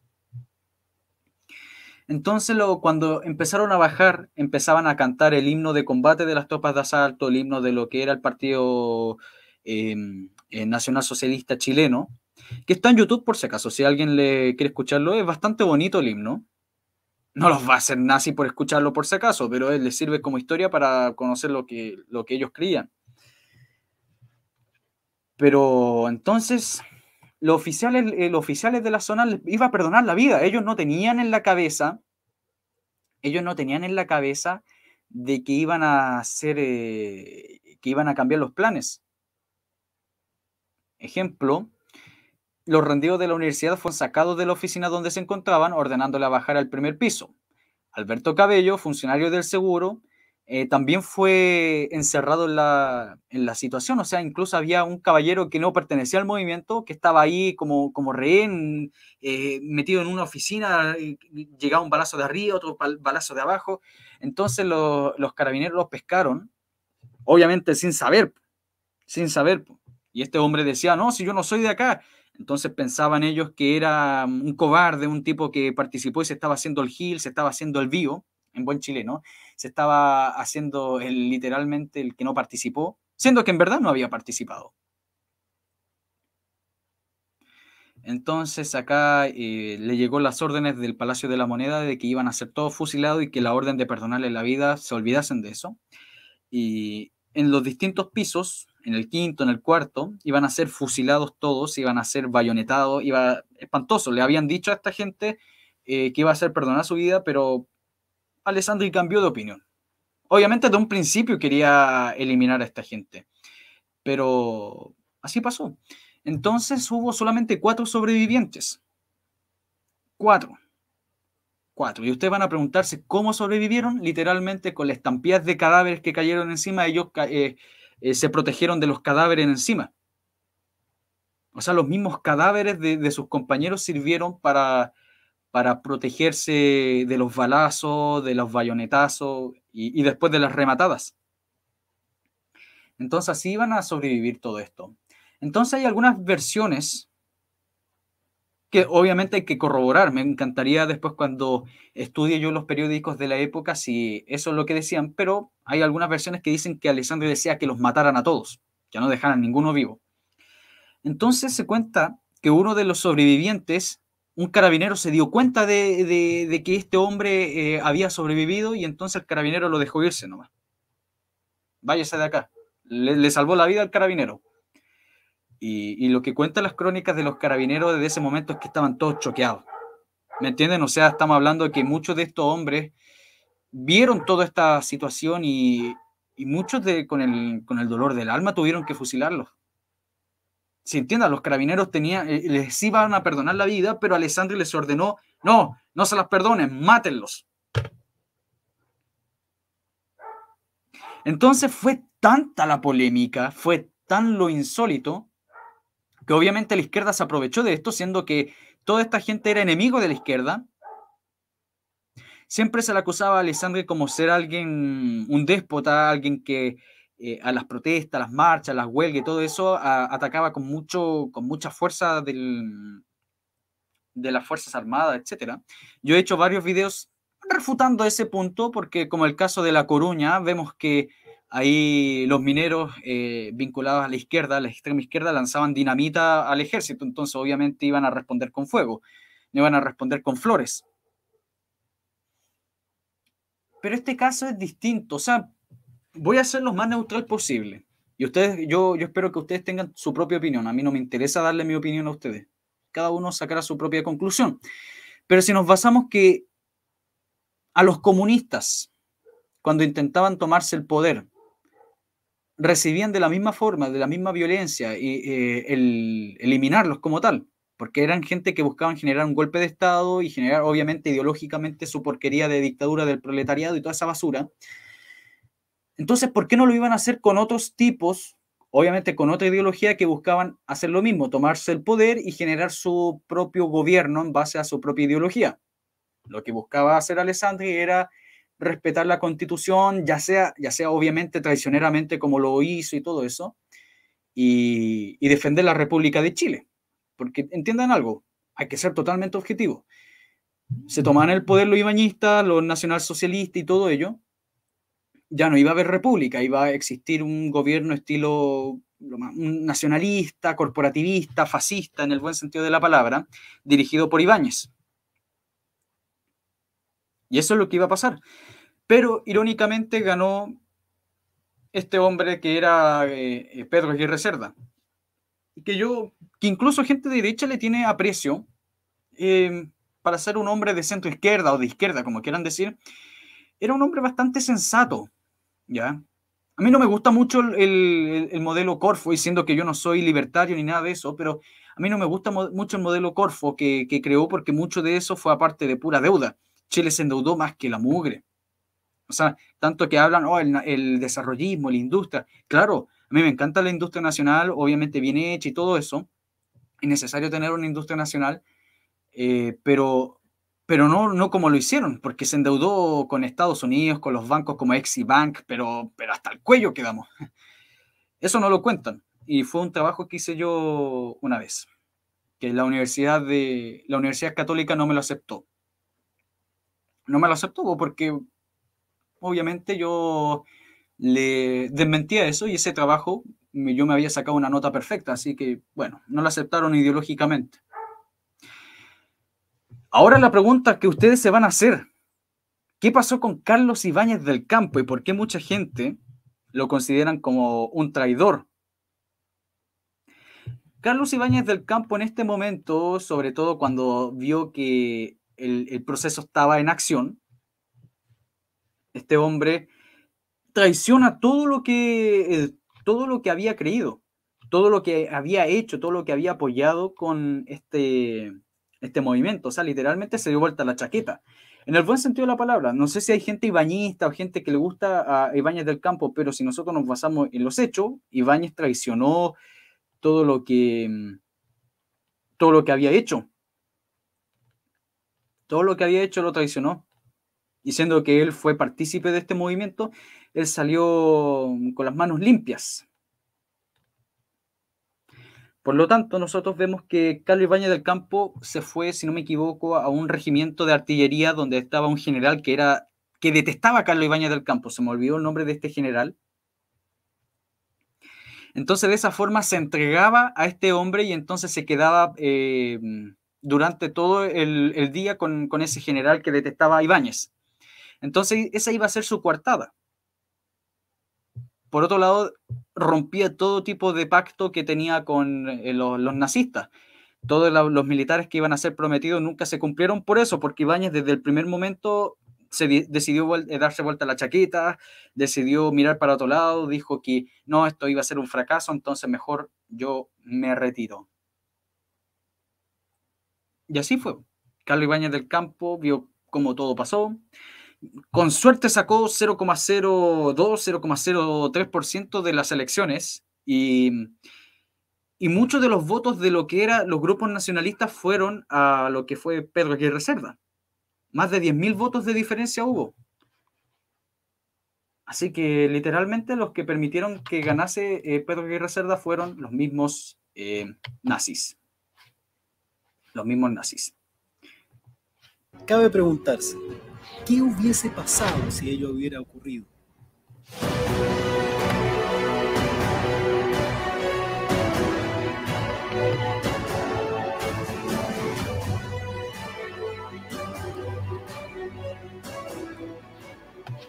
Entonces, cuando empezaron a bajar, empezaban a cantar el himno de combate de las tropas de asalto, el himno de lo que era el Partido em, eh, Nacional Socialista Chileno, que está en YouTube por si acaso, si alguien le quiere escucharlo, es bastante bonito el himno. No los va a hacer nazi por escucharlo por si acaso, pero les sirve como historia para conocer lo que, lo que ellos creían. Pero entonces, eh, los oficiales, oficiales de la zona iban iba a perdonar la vida. Ellos no tenían en la cabeza, ellos no tenían en la cabeza de que iban a hacer, eh, que iban a cambiar los planes. Ejemplo, los rendidos de la universidad fueron sacados de la oficina donde se encontraban, ordenándole a bajar al primer piso. Alberto Cabello, funcionario del seguro, eh, también fue encerrado en la, situación, o sea, incluso había un caballero que no pertenecía al movimiento, que estaba ahí como, como rehén, eh, metido en una oficina, llegaba un balazo de arriba, otro balazo de abajo, entonces los carabineros los pescaron, obviamente sin saber, sin saber, y este hombre decía, no, si yo no soy de acá, entonces pensaban ellos que era um, un cobarde, un tipo que participó y se estaba haciendo el gil, se estaba haciendo el vivo, en buen chileno, se estaba haciendo el, literalmente el que no participó, siendo que en verdad no había participado. Entonces acá eh, le llegó las órdenes del Palacio de la Moneda de que iban a ser todos fusilados y que la orden de perdonarle la vida se olvidasen de eso. Y en los distintos pisos, en el quinto, en el cuarto, iban a ser fusilados todos, iban a ser bayonetados, iba espantoso. Le habían dicho a esta gente eh, que iba a ser perdonar su vida, pero Alessandri cambió de opinión. Obviamente de un principio quería eliminar a esta gente, pero así pasó. Entonces hubo solamente cuatro sobrevivientes. Cuatro. Cuatro. Y ustedes van a preguntarse cómo sobrevivieron, literalmente con las estampías de cadáveres que cayeron encima, ellos eh, eh, se protegieron de los cadáveres encima. O sea, los mismos cadáveres de sus compañeros sirvieron para para protegerse de los balazos, de los bayonetazos y, después de las rematadas. Entonces así iban a sobrevivir todo esto. Entonces hay algunas versiones que obviamente hay que corroborar. Me encantaría después cuando estudie yo los periódicos de la época si eso es lo que decían, pero hay algunas versiones que dicen que Alessandro decía que los mataran a todos, que no dejaran ninguno vivo. Entonces se cuenta que uno de los sobrevivientes un carabinero se dio cuenta de, que este hombre eh, había sobrevivido y entonces el carabinero lo dejó irse nomás. Váyase de acá. Le, salvó la vida al carabinero. Y, lo que cuentan las crónicas de los carabineros desde ese momento es que estaban todos choqueados. ¿Me entienden? O sea, estamos hablando de que muchos de estos hombres vieron toda esta situación y, muchos con, el, con el dolor del alma tuvieron que fusilarlos si entiendan, los carabineros tenían, eh, les iban a perdonar la vida, pero Alessandri les ordenó, no, no se las perdonen, mátenlos. Entonces fue tanta la polémica, fue tan lo insólito, que obviamente la izquierda se aprovechó de esto, siendo que toda esta gente era enemigo de la izquierda. Siempre se le acusaba a Alessandri como ser alguien, un déspota, alguien que eh, a las protestas, las marchas, las huelgas, y todo eso atacaba con, mucho, con mucha fuerza de las Fuerzas Armadas, etc. Yo he hecho varios videos refutando ese punto porque como el caso de La Coruña, vemos que ahí los mineros eh, vinculados a la izquierda, a la extrema izquierda, lanzaban dinamita al ejército, entonces obviamente iban a responder con fuego, no iban a responder con flores. Pero este caso es distinto, o sea, voy a ser lo más neutral posible. Y ustedes, yo, yo espero que ustedes tengan su propia opinión. A mí no me interesa darle mi opinión a ustedes. Cada uno sacará su propia conclusión. Pero si nos basamos que a los comunistas, cuando intentaban tomarse el poder, recibían de la misma forma, de la misma violencia, y, eh, el eliminarlos como tal, porque eran gente que buscaban generar un golpe de Estado y generar, obviamente, ideológicamente su porquería de dictadura del proletariado y toda esa basura. Entonces, ¿por qué no lo iban a hacer con otros tipos, obviamente con otra ideología que buscaban hacer lo mismo, tomarse el poder y generar su propio gobierno en base a su propia ideología? Lo que buscaba hacer Alessandri era respetar la constitución, ya sea, ya sea obviamente traicioneramente como lo hizo y todo eso, y, defender la República de Chile. Porque entiendan algo, hay que ser totalmente objetivo. Se tomaban el poder los ibañistas, los nacionalsocialistas y todo ello, ya no iba a haber república, iba a existir un gobierno estilo nacionalista, corporativista, fascista, en el buen sentido de la palabra, dirigido por Ibáñez. Y eso es lo que iba a pasar. Pero irónicamente ganó este hombre que era eh, eh, Pedro Aguirre que yo, que incluso gente de derecha le tiene aprecio eh, para ser un hombre de centro izquierda o de izquierda, como quieran decir, era un hombre bastante sensato, ¿ya? A mí no me gusta mucho el, modelo Corfo, diciendo que yo no soy libertario ni nada de eso, pero a mí no me gusta mucho el modelo Corfo que, creó porque mucho de eso fue aparte de pura deuda. Chile se endeudó más que la mugre. O sea, tanto que hablan, oh, el, desarrollismo, la industria. Claro, a mí me encanta la industria nacional, obviamente bien hecha y todo eso. Es necesario tener una industria nacional, eh, pero pero no, no como lo hicieron, porque se endeudó con Estados Unidos, con los bancos como Exibank, pero, pero hasta el cuello quedamos. Eso no lo cuentan. Y fue un trabajo que hice yo una vez, que la Universidad, de, la Universidad Católica no me lo aceptó. No me lo aceptó pues, porque obviamente yo le desmentía eso y ese trabajo yo me había sacado una nota perfecta, así que bueno, no lo aceptaron ideológicamente. Ahora la pregunta que ustedes se van a hacer, ¿qué pasó con Carlos Ibáñez del Campo y por qué mucha gente lo consideran como un traidor? Carlos Ibáñez del Campo en este momento, sobre todo cuando vio que el, proceso estaba en acción, este hombre traiciona todo lo que eh, todo lo que había creído, todo lo que había hecho, todo lo que había apoyado con este este movimiento. O sea, literalmente se dio vuelta la chaqueta. En el buen sentido de la palabra, no sé si hay gente ibañista o gente que le gusta a Ibáñez del Campo, pero si nosotros nos basamos en los hechos, Ibáñez traicionó todo lo que todo lo que había hecho. Todo lo que había hecho lo traicionó. Y siendo que él fue partícipe de este movimiento, él salió con las manos limpias. Por lo tanto, nosotros vemos que Carlos Ibáñez del Campo se fue, si no me equivoco, a un regimiento de artillería donde estaba un general que era que detestaba a Carlos Ibáñez del Campo, se me olvidó el nombre de este general. Entonces, de esa forma se entregaba a este hombre y entonces se quedaba eh, durante todo el, día con, ese general que detestaba a Ibáñez. Entonces, esa iba a ser su coartada por otro lado, rompía todo tipo de pacto que tenía con eh, los, nazistas. Todos los militares que iban a ser prometidos nunca se cumplieron por eso, porque Ibáñez desde el primer momento se decidió eh, darse vuelta a la chaqueta, decidió mirar para otro lado, dijo que no, esto iba a ser un fracaso, entonces mejor yo me retiro. Y así fue. Carlos Ibáñez del Campo vio cómo todo pasó, con suerte sacó 0,02, 0,03% de las elecciones y, muchos de los votos de lo que eran los grupos nacionalistas fueron a lo que fue Pedro Aguirre Cerda. Más de 10.000 votos de diferencia hubo. Así que literalmente los que permitieron que ganase eh, Pedro Aguirre Cerda fueron los mismos eh, nazis. Los mismos nazis. Cabe preguntarse, ¿Qué hubiese pasado si ello hubiera ocurrido?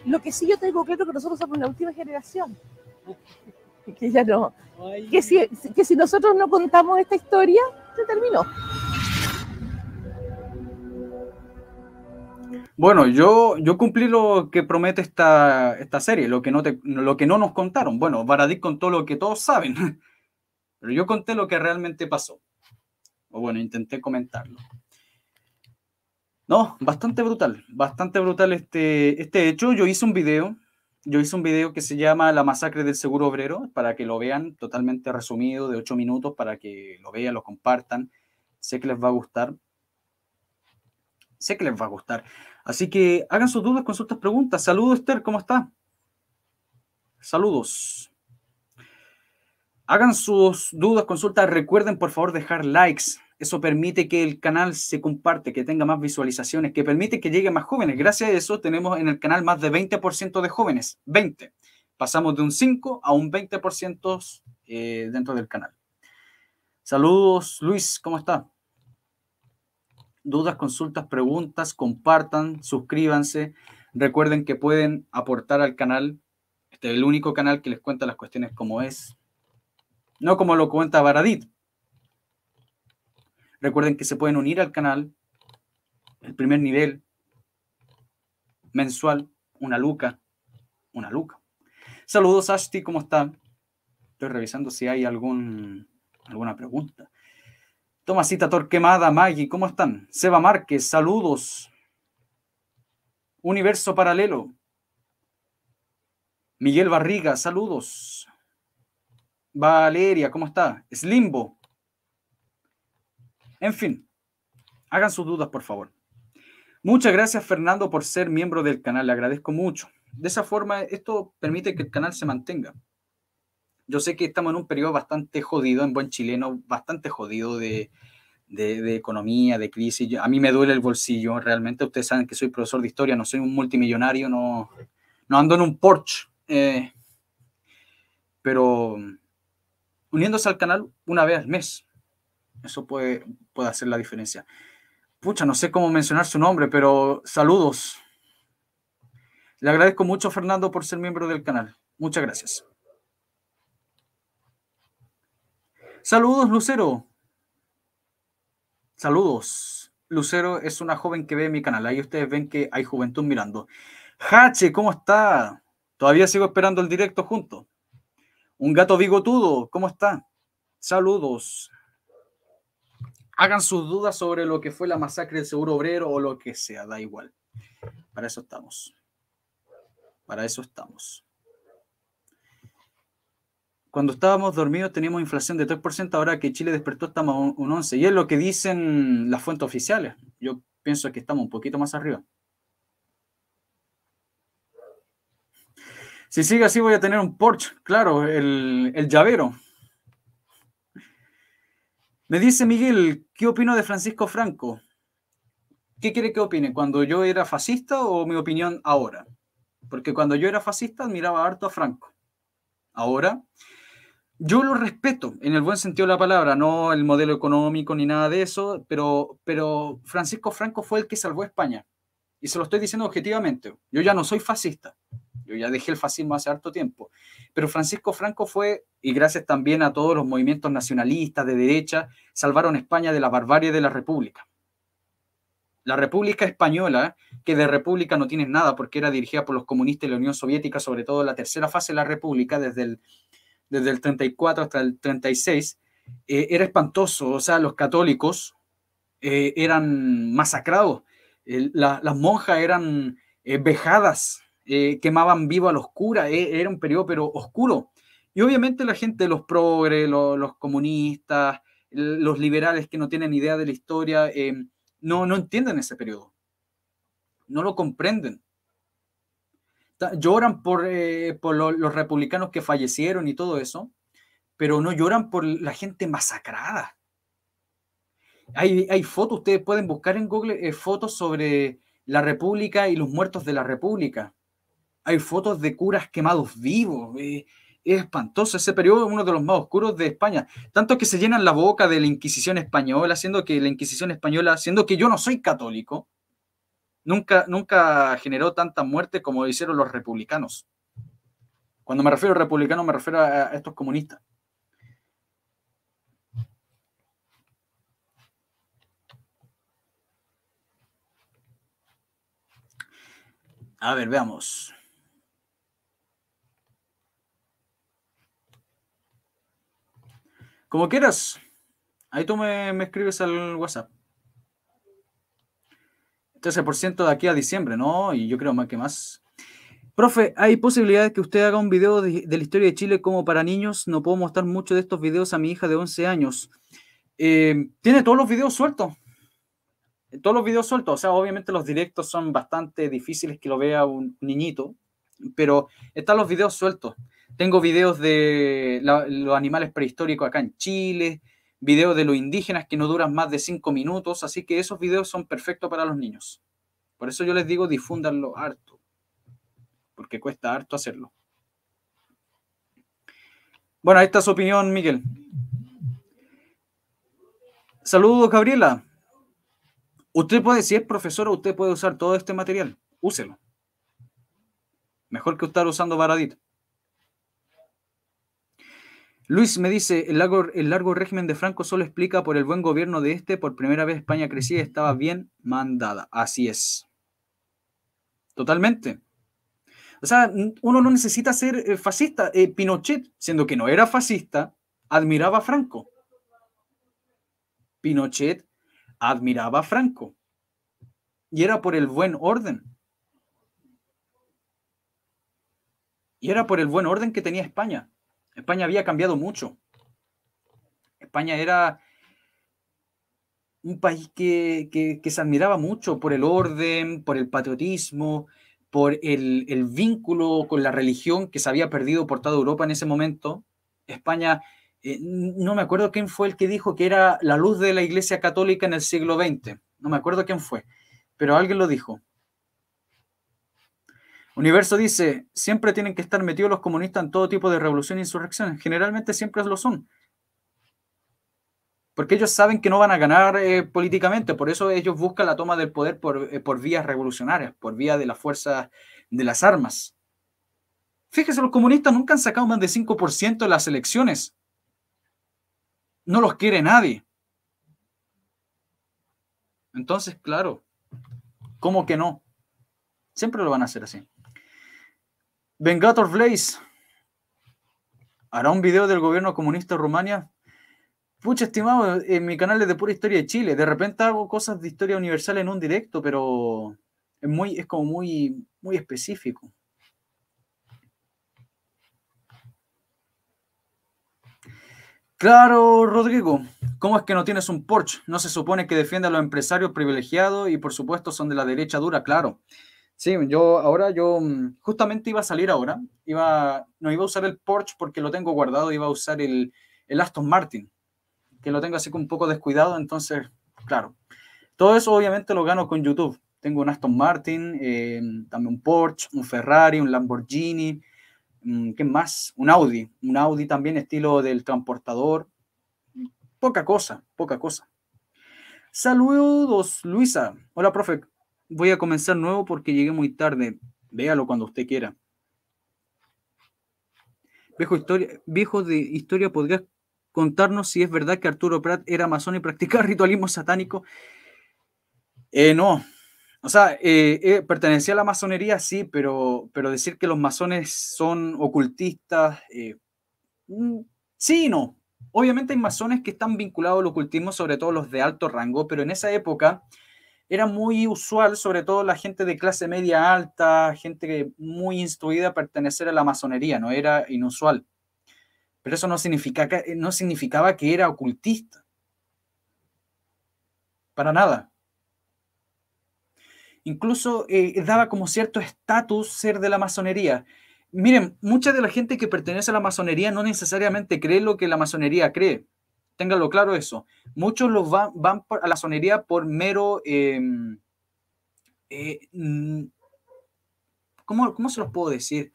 Lo que sí yo tengo claro es que nosotros somos la última generación. Que ya no. que si nosotros no contamos esta historia, se terminó. Bueno, yo, yo cumplí lo que promete esta, serie, lo que, no lo que no nos contaron. Bueno, con contó lo que todos saben, pero yo conté lo que realmente pasó. O bueno, intenté comentarlo. No, bastante brutal, bastante brutal este, este hecho. Yo hice un video, yo hice un video que se llama La masacre del seguro obrero, para que lo vean totalmente resumido, de ocho minutos, para que lo vean, lo compartan. Sé que les va a gustar. Sé que les va a gustar. Así que hagan sus dudas, consultas, preguntas. Saludos, Esther, ¿cómo está? Saludos. Hagan sus dudas, consultas. Recuerden, por favor, dejar likes. Eso permite que el canal se comparte, que tenga más visualizaciones, que permite que llegue más jóvenes. Gracias a eso tenemos en el canal más de 20% de jóvenes. 20. Pasamos de un 5 a un 20% eh, dentro del canal. Saludos, Luis, ¿cómo está? dudas, consultas, preguntas, compartan, suscríbanse. Recuerden que pueden aportar al canal. Este es el único canal que les cuenta las cuestiones como es. No como lo cuenta Baradit. Recuerden que se pueden unir al canal. El primer nivel mensual, una luca, una luca. Saludos, Ashti, ¿cómo están? Estoy revisando si hay algún, alguna pregunta. Tomasita Torquemada, Maggie, ¿cómo están? Seba Márquez, saludos. Universo Paralelo. Miguel Barriga, saludos. Valeria, ¿cómo está? Slimbo. En fin, hagan sus dudas, por favor. Muchas gracias, Fernando, por ser miembro del canal. Le agradezco mucho. De esa forma, esto permite que el canal se mantenga yo sé que estamos en un periodo bastante jodido, en buen chileno, bastante jodido de, de, economía, de crisis. a mí me duele el bolsillo, realmente. Ustedes saben que soy profesor de historia, no soy un multimillonario, no, no ando en un Porsche. Eh, pero uniéndose al canal una vez al mes, eso puede, puede hacer la diferencia. Pucha, no sé cómo mencionar su nombre, pero saludos. Le agradezco mucho, Fernando, por ser miembro del canal. Muchas gracias. Saludos, Lucero. Saludos. Lucero es una joven que ve mi canal. Ahí ustedes ven que hay juventud mirando. Hache, ¿cómo está? Todavía sigo esperando el directo junto. Un gato bigotudo, ¿cómo está? Saludos. Hagan sus dudas sobre lo que fue la masacre del seguro obrero o lo que sea, da igual. Para eso estamos. Para eso estamos cuando estábamos dormidos teníamos inflación de 3%, ahora que Chile despertó estamos a un, 11%. Y es lo que dicen las fuentes oficiales. Yo pienso que estamos un poquito más arriba. Si sigue así voy a tener un Porsche, claro, el, llavero. Me dice Miguel, ¿qué opino de Francisco Franco? ¿Qué quiere que opine? ¿Cuando yo era fascista o mi opinión ahora? Porque cuando yo era fascista admiraba harto a Franco. Ahora yo lo respeto en el buen sentido de la palabra, no el modelo económico ni nada de eso, pero, pero Francisco Franco fue el que salvó a España. Y se lo estoy diciendo objetivamente. Yo ya no soy fascista. Yo ya dejé el fascismo hace harto tiempo. Pero Francisco Franco fue, y gracias también a todos los movimientos nacionalistas de derecha, salvaron España de la barbarie de la República. La República Española, que de República no tiene nada porque era dirigida por los comunistas y la Unión Soviética, sobre todo la tercera fase de la República, desde el desde el 34 hasta el 36, eh, era espantoso. O sea, los católicos eh, eran masacrados, las monjas eran eh, vejadas, quemaban vivo a los curas, e, era un periodo pero oscuro. Y obviamente la gente, los progres, los, comunistas, los liberales que no tienen idea de la historia, no, no entienden ese periodo, no lo comprenden lloran por, eh, los republicanos que fallecieron y todo eso, pero no lloran por la gente masacrada. Hay, fotos, ustedes pueden buscar en Google eh, fotos sobre la República y los muertos de la República. Hay fotos de curas quemados vivos. Eh, es espantoso. Ese periodo es uno de los más oscuros de España. Tanto que se llenan la boca de la Inquisición española, siendo que la Inquisición española, siendo que yo no soy católico, nunca, nunca generó tanta muerte como hicieron los republicanos. Cuando me refiero a republicanos, me refiero a estos comunistas. A ver, veamos. Como quieras. Ahí tú me escribes al WhatsApp. 13% de aquí a diciembre, ¿no? Y yo creo más que más. Profe, ¿hay posibilidades que usted haga un video de, la historia de Chile como para niños? No puedo mostrar mucho de estos videos a mi hija de 11 años. Eh, tiene todos los videos sueltos. Todos los videos sueltos. O sea, obviamente los directos son bastante difíciles que lo vea un niñito, pero están los videos sueltos. Tengo videos de los animales prehistóricos acá en Chile, videos de los indígenas que no duran más de cinco minutos, así que esos videos son perfectos para los niños. Por eso yo les digo, difúndanlo harto, porque cuesta harto hacerlo. Bueno, esta es su opinión, Miguel. Saludos, Gabriela. Usted puede, si es profesora, usted puede usar todo este material. Úselo. Mejor que estar usando baradito. Luis me dice, el largo, el largo régimen de Franco solo explica por el buen gobierno de este, por primera vez España crecía y estaba bien mandada. Así es. Totalmente. O sea, uno no necesita ser eh, fascista. Eh, Pinochet, siendo que no era fascista, admiraba a Franco. Pinochet admiraba a Franco. Y era por el buen orden. Y era por el buen orden que tenía España. España había cambiado mucho. España era un país que, se admiraba mucho por el orden, por el patriotismo, por el, vínculo con la religión que se había perdido por toda Europa en ese momento. España, eh, no me acuerdo quién fue el que dijo que era la luz de la Iglesia Católica en el siglo XX, no me acuerdo quién fue, pero alguien lo dijo. Universo dice, siempre tienen que estar metidos los comunistas en todo tipo de revolución e insurrección. Generalmente siempre lo son. Porque ellos saben que no van a ganar eh, políticamente, por eso ellos buscan la toma del poder eh, por, vías revolucionarias, por vía de las fuerzas de las armas. Fíjese, los comunistas nunca han sacado más de 5% de las elecciones. No los quiere nadie. Entonces, claro, ¿cómo que no? Siempre lo van a hacer así. Vengator Blaze hará un video del gobierno comunista de Rumania. Pucha, estimado, en mi canal es de pura historia de Chile. De repente hago cosas de historia universal en un directo, pero es, muy, es como muy, muy específico. Claro, Rodrigo, ¿cómo es que no tienes un Porsche? No se supone que defienda a los empresarios privilegiados y por supuesto son de la derecha dura, claro. Sí, yo ahora yo mm, justamente iba a salir ahora, iba, no iba a usar el Porsche porque lo tengo guardado, iba a usar el, el Aston Martin, que lo tengo así con un poco descuidado, entonces, claro. Todo eso obviamente lo gano con YouTube. Tengo un Aston Martin, eh, también un Porsche, un Ferrari, un Lamborghini, mm, ¿qué más? Un Audi, un Audi también estilo del transportador. Poca cosa, poca cosa. Saludos, Luisa. Hola, profe voy a comenzar nuevo porque llegué muy tarde. Véalo cuando usted quiera. Viejo, historia, viejo de historia, ¿podrías contarnos si es verdad que Arturo Prat era masón y practicaba ritualismo satánico? Eh, no. O sea, eh, eh, pertenecía a la masonería, sí, pero, pero decir que los masones son ocultistas, mm, sí no. Obviamente hay masones que están vinculados al ocultismo, sobre todo los de alto rango, pero en esa época era muy usual, sobre todo la gente de clase media alta, gente muy instruida, pertenecer a la masonería, no era inusual. Pero eso no, eh, no significaba que era ocultista. Para nada. Incluso eh, daba como cierto estatus ser de la masonería. Miren, mucha de la gente que pertenece a la masonería no necesariamente cree lo que la masonería cree Ténganlo claro eso. Muchos los van, a la sonería por mero... Eh, eh, mm, ¿cómo, se los puedo decir?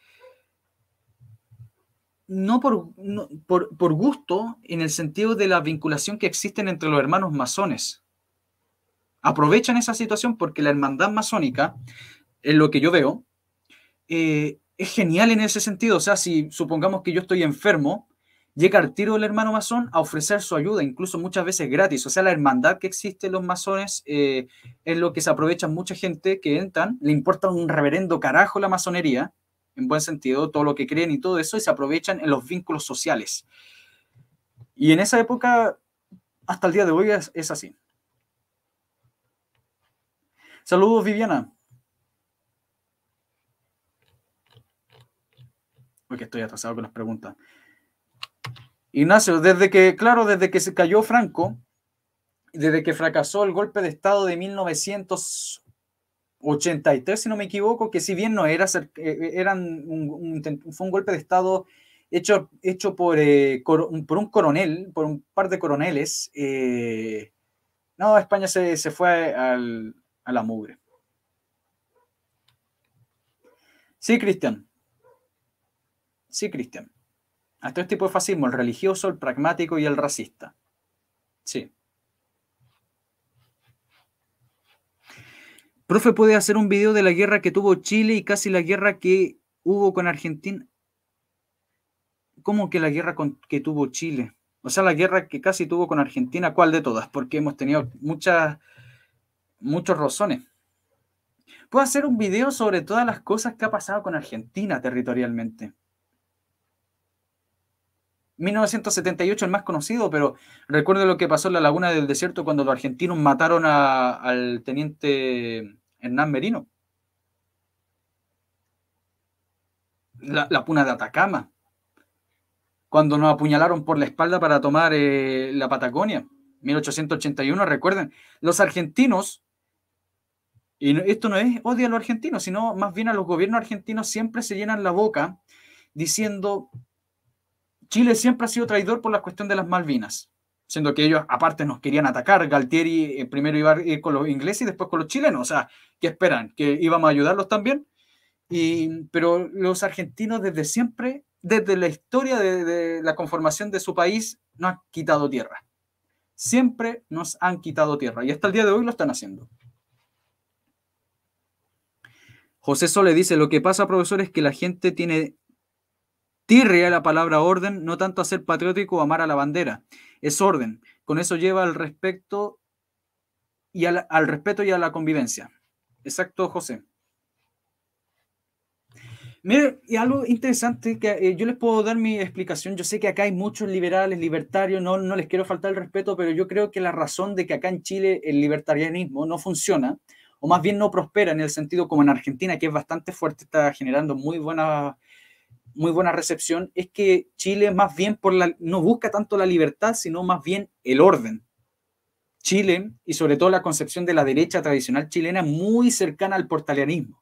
no, por, gusto en el sentido de la vinculación que existen entre los hermanos masones. Aprovechan esa situación porque la hermandad masónica, en lo que yo veo, eh, es genial en ese sentido. O sea, si supongamos que yo estoy enfermo, llega el tiro del hermano masón a ofrecer su ayuda, incluso muchas veces gratis. O sea, la hermandad que existe en los masones eh, es lo que se aprovecha mucha gente que entran, le importa un reverendo carajo la masonería, en buen sentido, todo lo que creen y todo eso, y se aprovechan en los vínculos sociales. Y en esa época, hasta el día de hoy, es, así. Saludos, Viviana. Porque estoy atrasado con las preguntas. Ignacio, desde que, claro, desde que se cayó Franco, desde que fracasó el golpe de Estado de 1983, si no me equivoco, que si bien no era, eh, eh, eran un, fue un golpe de Estado hecho, hecho por, eh, un coronel, por un par de coroneles, no, España se, fue al, a la mugre. Sí, Cristian. Sí, Cristian. Hasta este tipo de fascismo, el religioso, el pragmático y el racista. Sí. Profe, ¿puede hacer un video de la guerra que tuvo Chile y casi la guerra que hubo con Argentina? ¿Cómo que la guerra que tuvo Chile? O sea, la guerra que casi tuvo con Argentina, ¿cuál de todas? Porque hemos tenido muchas, muchos rozones. Puedo hacer un video sobre todas las cosas que ha pasado con Argentina territorialmente. 1978 el más conocido, pero recuerden lo que pasó en la Laguna del Desierto cuando los argentinos mataron al teniente Hernán Merino. La, puna de Atacama, cuando nos apuñalaron por la espalda para tomar eh, la Patagonia, 1881, recuerden, los argentinos, y esto no es odio a los argentinos, sino más bien a los gobiernos argentinos siempre se llenan la boca diciendo Chile siempre ha sido traidor por la cuestión de las Malvinas, siendo que ellos aparte nos querían atacar. Galtieri eh, primero iba a ir con los ingleses y después con los chilenos. O sea, ¿qué esperan? ¿Que íbamos a ayudarlos también? pero los argentinos desde siempre, desde la historia de, la conformación de su país, no han quitado tierra. Siempre nos han quitado tierra y hasta el día de hoy lo están haciendo. José Sole dice, lo que pasa, profesor, es que la gente tiene Tirria la palabra orden, no tanto a ser patriótico o amar a la bandera, es orden. Con eso lleva al respeto y al, respeto y a la convivencia. Exacto, José. Mire, y algo interesante que eh, yo les puedo dar mi explicación. Yo sé que acá hay muchos liberales, libertarios, no, no les quiero faltar el respeto, pero yo creo que la razón de que acá en Chile el libertarianismo no funciona, o más bien no prospera en el sentido como en Argentina, que es bastante fuerte, está generando muy buenas muy buena recepción es que Chile más bien por la, no busca tanto la libertad, sino más bien el orden. Chile, y sobre todo la concepción de la derecha tradicional chilena, muy cercana al portalianismo.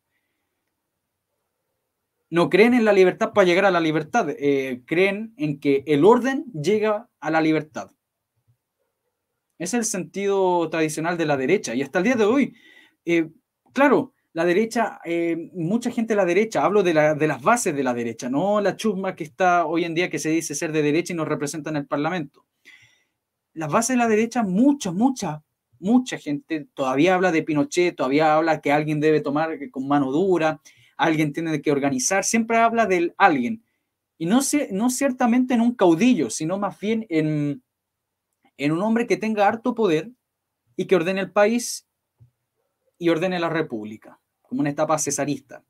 No creen en la libertad para llegar a la libertad, eh, creen en que el orden llega a la libertad. Es el sentido tradicional de la derecha. Y hasta el día de hoy, eh, claro, la derecha, eh, mucha gente de la derecha, hablo de, las bases de la derecha, no la chusma que está hoy en día que se dice ser de derecha y nos representa en el Parlamento. Las bases de la derecha, mucha, mucha, mucha gente todavía habla de Pinochet, todavía habla que alguien debe tomar con mano dura, alguien tiene que organizar, siempre habla del alguien. Y no, no ciertamente en un caudillo, sino más bien en un hombre que tenga harto poder y que ordene el país y ordene la república como una etapa cesarista.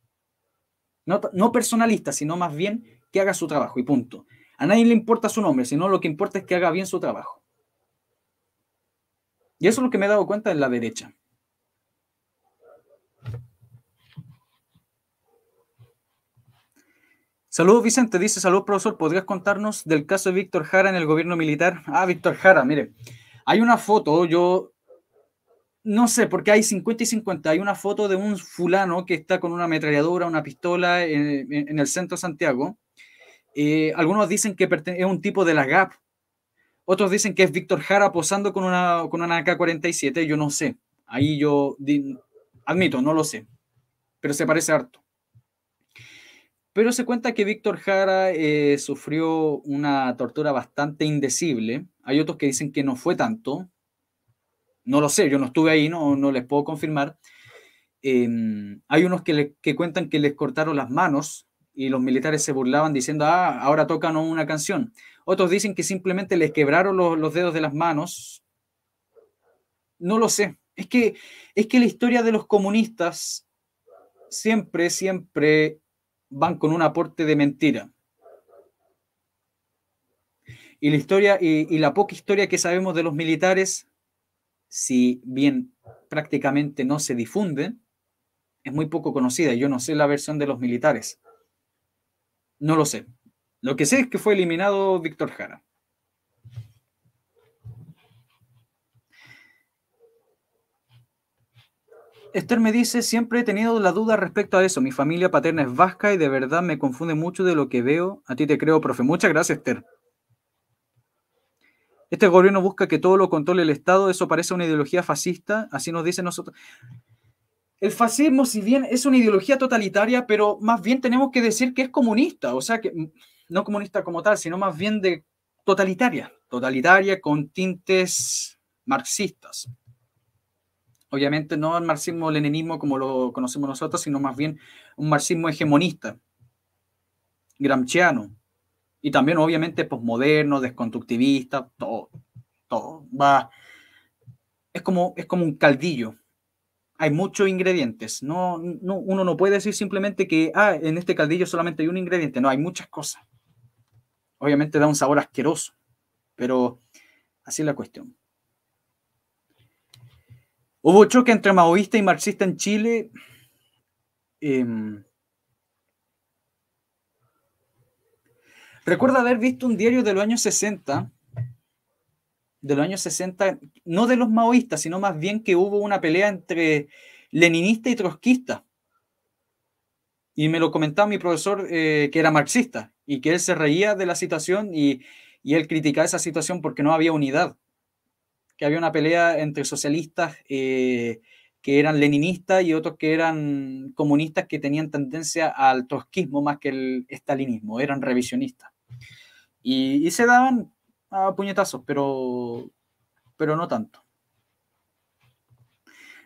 No, personalista, sino más bien que haga su trabajo y punto. A nadie le importa su nombre, sino lo que importa es que haga bien su trabajo. Y eso es lo que me he dado cuenta en la derecha. Saludos Vicente, dice saludos profesor, ¿podrías contarnos del caso de Víctor Jara en el gobierno militar? Ah, Víctor Jara, mire, hay una foto, yo no sé, porque hay 50 y 50. Hay una foto de un fulano que está con una ametralladora, una pistola en, el centro de Santiago. Eh, algunos dicen que es un tipo de la GAP. Otros dicen que es Víctor Jara posando con una, con una AK-47. Yo no sé. Ahí yo admito, no lo sé. Pero se parece harto. Pero se cuenta que Víctor Jara eh, sufrió una tortura bastante indecible. Hay otros que dicen que no fue tanto, no lo sé, yo no estuve ahí, no, les puedo confirmar. Em, hay unos que, cuentan que les cortaron las manos y los militares se burlaban diciendo, ah, ahora tocan una canción. Otros dicen que simplemente les quebraron los, dedos de las manos. No lo sé. Es que, es que la historia de los comunistas siempre, siempre van con un aporte de mentira. Y la historia y la poca historia que sabemos de los militares si bien prácticamente no se difunde, es muy poco conocida. Yo no sé la versión de los militares. No lo sé. Lo que sé es que fue eliminado Víctor Jara. Esther me dice, siempre he tenido la duda respecto a eso. Mi familia paterna es vasca y de verdad me confunde mucho de lo que veo. A ti te creo, profe. Muchas gracias, Esther. Este gobierno busca que todo lo controle el Estado, eso parece una ideología fascista, así nos dicen nosotros. El fascismo, si bien es una ideología totalitaria, pero más bien tenemos que decir que es comunista, o sea, que mm, no comunista como tal, sino más bien de totalitaria, totalitaria con tintes marxistas. Obviamente no el marxismo-leninismo como lo conocemos nosotros, sino más bien un marxismo hegemonista, gramsciano, y también, obviamente, posmoderno, desconstructivista, todo, todo. Va. Es como, es como un caldillo. Hay muchos ingredientes. No, no, uno no puede decir simplemente que ah, en este caldillo solamente hay un ingrediente. No, hay muchas cosas. Obviamente da un sabor asqueroso, pero así es la cuestión. Hubo choque entre maoísta y marxista en Chile. Eh, Recuerdo haber visto un diario de los años 60, de los años 60, no de los maoístas, sino más bien que hubo una pelea entre leninista y trotskista. Y me lo comentaba mi profesor eh, que era marxista y que él se reía de la situación y, él criticaba esa situación porque no había unidad, que había una pelea entre socialistas. Eh, que eran leninistas y otros que eran comunistas que tenían tendencia al trotskismo más que el estalinismo, eran revisionistas. Y, se daban a puñetazos, pero, pero no tanto.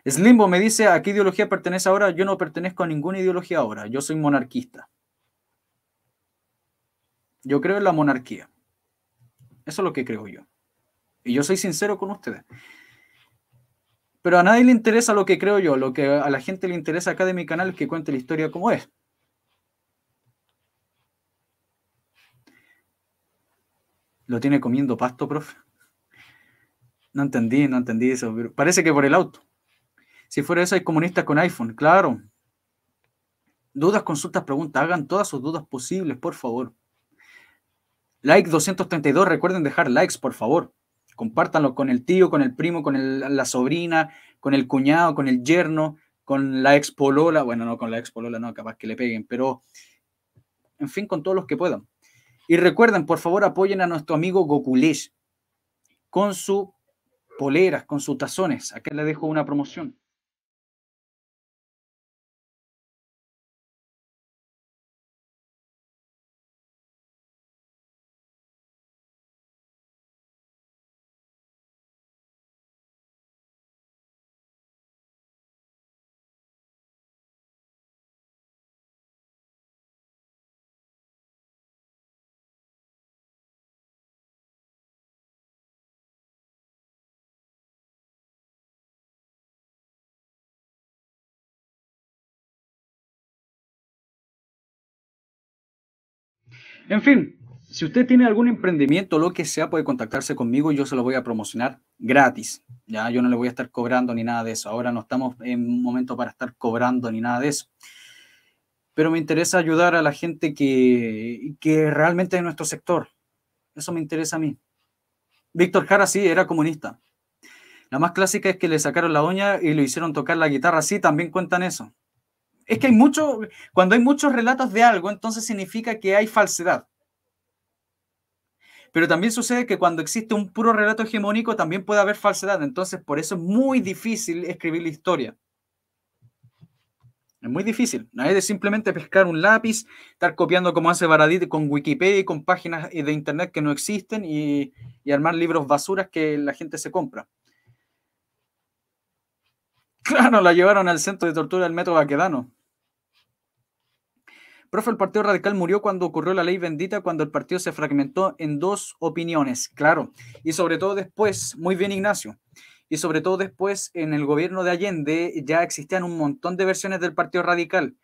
Slimbo me dice, ¿a qué ideología pertenece ahora? Yo no pertenezco a ninguna ideología ahora, yo soy monarquista. Yo creo en la monarquía. Eso es lo que creo yo. Y yo soy sincero con ustedes. Pero a nadie le interesa lo que creo yo, lo que a la gente le interesa acá de mi canal es que cuente la historia como es. ¿Lo tiene comiendo pasto, profe? No entendí, no entendí eso. parece que por el auto. Si fuera eso, hay comunistas con iPhone, claro. Dudas, consultas, preguntas. Hagan todas sus dudas posibles, por favor. Like 232. Recuerden dejar likes, por favor. Compártanlo con el tío, con el primo, con la sobrina, con el cuñado, con el yerno, con la expolola, Bueno, no con la expolola no, capaz que le peguen, pero en fin, con todos los que puedan. Y recuerden, por favor, apoyen a nuestro amigo Gokulesh con sus poleras, con sus tazones. Acá le dejo una promoción. En fin, si usted tiene algún emprendimiento, lo que sea, puede contactarse conmigo y yo se lo voy a promocionar gratis. Ya, yo no le voy a estar cobrando ni nada de eso. Ahora no estamos en un momento para estar cobrando ni nada de eso. Pero me interesa ayudar a la gente que, realmente es nuestro sector. Eso me interesa a mí. Víctor Jara sí era comunista. La más clásica es que le sacaron la uña y le hicieron tocar la guitarra. Sí, también cuentan eso es que hay mucho, cuando hay muchos relatos de algo, entonces significa que hay falsedad. Pero también sucede que cuando existe un puro relato hegemónico también puede haber falsedad. Entonces, por eso es muy difícil escribir la historia. Es muy difícil. No es de simplemente pescar un lápiz, estar copiando como hace Baradit con Wikipedia y con páginas eh, de internet que no existen y armar libros basuras que la gente se compra. Claro, la llevaron al centro de tortura del metro Baquedano. Profe, el Partido Radical murió cuando ocurrió la ley bendita, cuando el partido se fragmentó en dos opiniones, claro. Y sobre todo después, muy bien Ignacio, y sobre todo después en el gobierno de Allende ya existían un montón de versiones del Partido Radical.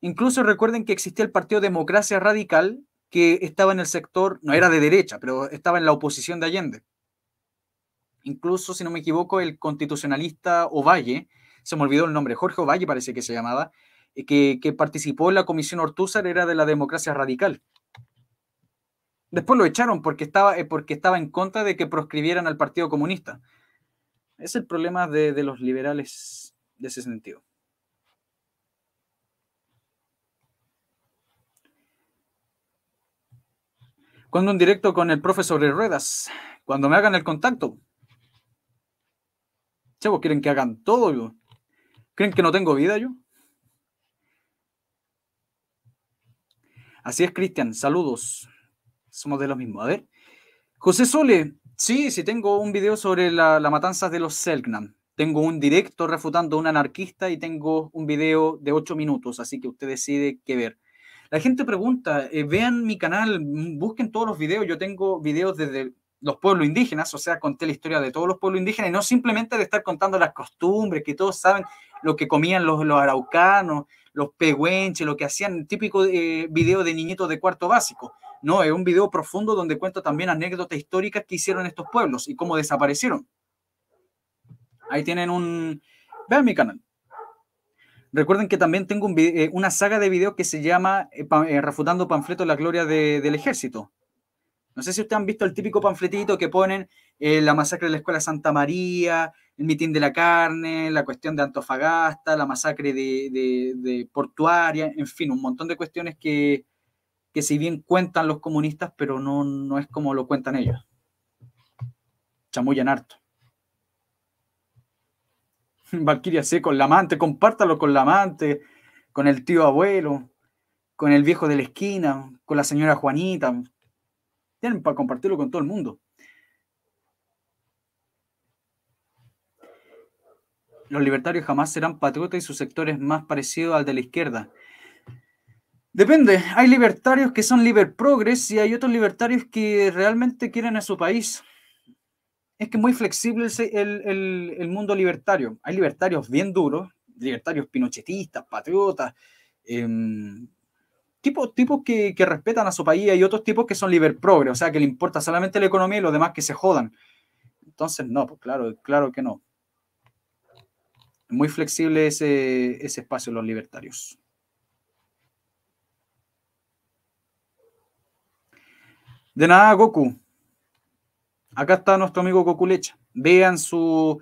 Incluso recuerden que existía el Partido Democracia Radical, que estaba en el sector, no era de derecha, pero estaba en la oposición de Allende. Incluso, si no me equivoco, el constitucionalista Ovalle se me olvidó el nombre, Jorge Ovalle parece que se llamaba, eh, que, que participó en la comisión Ortúzar, era de la democracia radical. Después lo echaron porque estaba, eh, porque estaba en contra de que proscribieran al Partido Comunista. Es el problema de, los liberales de ese sentido. Cuando un directo con el profesor sobre ruedas? Cuando me hagan el contacto. Chavos, quieren que hagan todo. ¿Creen que no tengo vida yo? Así es, Cristian. Saludos. Somos de los mismos. A ver. José Sole. Sí, sí, tengo un video sobre la, matanza de los Selknam. Tengo un directo refutando a un anarquista y tengo un video de ocho minutos, así que usted decide qué ver. La gente pregunta, eh, vean mi canal, busquen todos los videos. Yo tengo videos desde los pueblos indígenas, o sea, conté la historia de todos los pueblos indígenas no simplemente de estar contando las costumbres, que todos saben lo que comían los, araucanos, los pehuenches, lo que hacían, típico eh, video de niñitos de cuarto básico. No, es un video profundo donde cuento también anécdotas históricas que hicieron estos pueblos y cómo desaparecieron. Ahí tienen un... Vean mi canal. Recuerden que también tengo eh, una saga de videos que se llama eh, Refutando Panfleto la Gloria del Ejército. No sé si ustedes han visto el típico panfletito que ponen eh, la masacre de la Escuela Santa María, el mitin de la carne, la cuestión de Antofagasta, la masacre de, portuaria, en fin, un montón de cuestiones que, que si bien cuentan los comunistas, pero no, no es como lo cuentan ellos. Chamuyan harto. Valquiria sí, con la amante, compártalo con la amante, con el tío abuelo, con el viejo de la esquina, con la señora Juanita, tienen para compartirlo con todo el mundo. Los libertarios jamás serán patriotas y su sector es más parecido al de la izquierda. Depende, hay libertarios que son liber progres y hay otros libertarios que realmente quieren a su país. Es que muy flexible el, el, mundo libertario. Hay libertarios bien duros, libertarios pinochetistas, patriotas, em, tipos, tipos que, que, respetan a su país y otros tipos que son liberprogres, o sea, que le importa solamente la economía y los demás que se jodan. Entonces, no, pues claro, claro que no. Muy flexible ese, ese espacio los libertarios. De nada, Goku. Acá está nuestro amigo Goku Lecha. Vean sus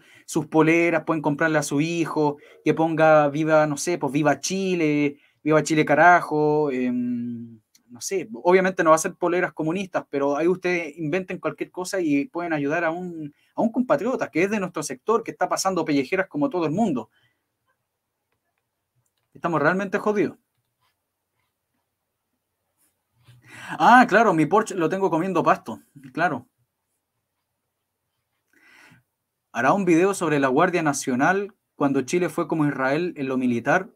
poleras, pueden comprarle a su hijo, que ponga viva, no sé, pues viva Chile, Viva Chile Carajo, em, no sé, obviamente no va a ser poleras comunistas, pero ahí ustedes inventen cualquier cosa y pueden ayudar a un, a un compatriota que es de nuestro sector, que está pasando pellejeras como todo el mundo. Estamos realmente jodidos. Ah, claro, mi Porsche lo tengo comiendo pasto, claro. Hará un video sobre la Guardia Nacional cuando Chile fue como Israel en lo militar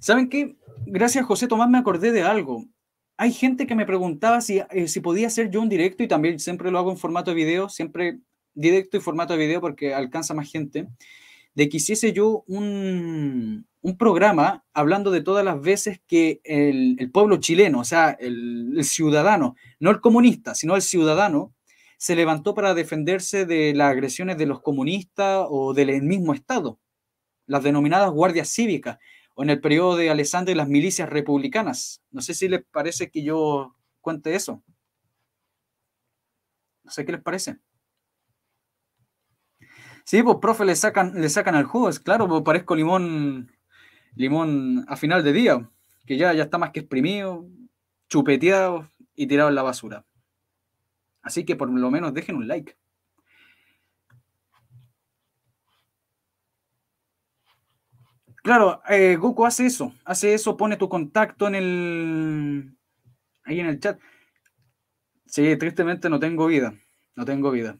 ¿Saben qué? Gracias, José Tomás, me acordé de algo. Hay gente que me preguntaba eh, si, podía hacer yo un directo y también siempre lo hago en formato de video, siempre directo y formato de video porque alcanza más gente, de que hiciese yo un, programa hablando de todas las veces que el, pueblo chileno, o sea, el, el, ciudadano, no el comunista, sino el ciudadano, se levantó para defenderse de las agresiones de los comunistas o del mismo Estado, las denominadas guardias cívicas, en el periodo de Alessandro y las milicias republicanas. No sé si les parece que yo cuente eso. No sé qué les parece. Sí, pues profe, le sacan, le sacan al jugo, es claro, pues, parezco limón, limón a final de día, que ya, ya está más que exprimido, chupeteado y tirado en la basura. Así que por lo menos dejen un like. Claro, eh, Goku hace eso, hace eso, pone tu contacto en el. ahí en el chat. Sí, tristemente no tengo vida, no tengo vida.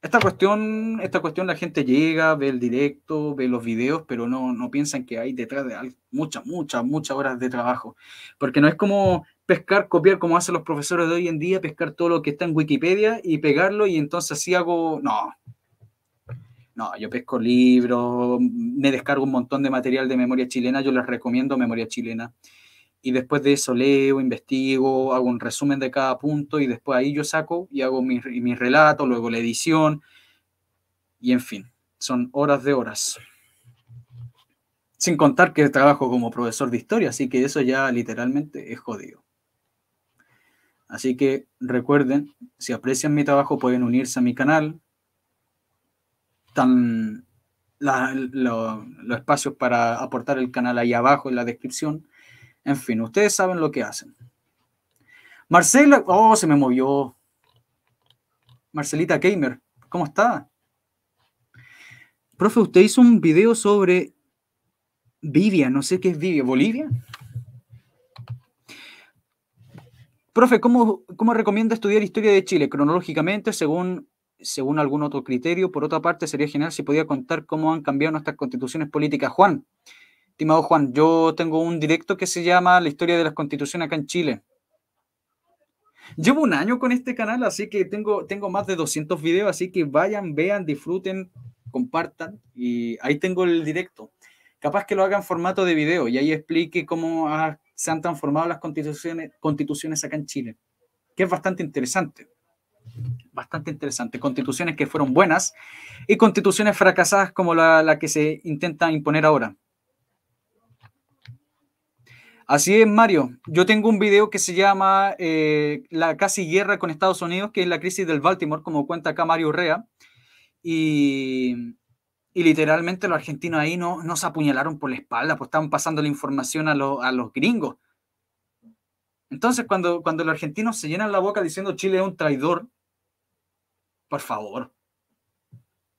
Esta cuestión, esta cuestión la gente llega, ve el directo, ve los videos, pero no, no piensan que hay detrás de algo, muchas, muchas, muchas horas de trabajo. Porque no es como pescar, copiar como hacen los profesores de hoy en día, pescar todo lo que está en Wikipedia y pegarlo y entonces así hago... No, no, yo pesco libros, me descargo un montón de material de memoria chilena, yo les recomiendo memoria chilena. Y después de eso leo, investigo, hago un resumen de cada punto y después ahí yo saco y hago mi, mi relato, luego la edición y en fin, son horas de horas. Sin contar que trabajo como profesor de historia, así que eso ya literalmente es jodido. Así que recuerden, si aprecian mi trabajo pueden unirse a mi canal, están los espacios para aportar el canal ahí abajo en la descripción. En fin, ustedes saben lo que hacen. Marcela, oh, se me movió. Marcelita Gamer, ¿cómo está? Profe, usted hizo un video sobre Vivia, no sé qué es Vivia, Bolivia. Profe, ¿cómo, ¿cómo recomienda estudiar historia de Chile? Cronológicamente, según según algún otro criterio. Por otra parte, sería genial si podía contar cómo han cambiado nuestras constituciones políticas. Juan, estimado Juan, yo tengo un directo que se llama La historia de las constituciones acá en Chile. Llevo un año con este canal, así que tengo, tengo más de 200 videos, así que vayan, vean, disfruten, compartan y ahí tengo el directo. Capaz que lo haga en formato de video y ahí explique cómo se han transformado las constituciones, constituciones acá en Chile, que es bastante interesante bastante interesante. Constituciones que fueron buenas y constituciones fracasadas como la, la que se intenta imponer ahora. Así es, Mario. Yo tengo un video que se llama eh, La casi guerra con Estados Unidos, que es la crisis del Baltimore, como cuenta acá Mario Urrea. Y, literalmente los argentinos ahí no, no se apuñalaron por la espalda, pues estaban pasando la información a, los gringos. Entonces, cuando, cuando los argentinos se llenan la boca diciendo Chile es un traidor, por favor.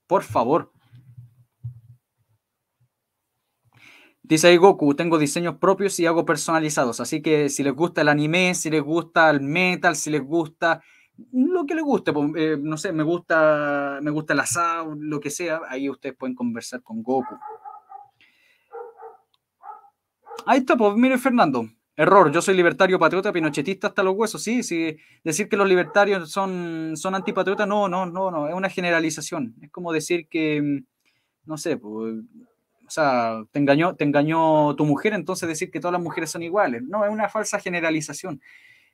Por favor. Dice ahí Goku, tengo diseños propios y hago personalizados. Así que si les gusta el anime, si les gusta el metal, si les gusta lo que les guste, pues, eh, no sé, me gusta, me gusta el asado, lo que sea, ahí ustedes pueden conversar con Goku. Ahí está, pues mire Fernando, Error, yo soy libertario patriota, pinochetista hasta los huesos, sí, sí. Decir que los libertarios son, son antipatriotas, no, no, no, no, es una generalización. Es como decir que, mm, no sé, pues, o sea, te engañó, te engañó tu mujer, entonces decir que todas las mujeres son iguales. No, es una falsa generalización.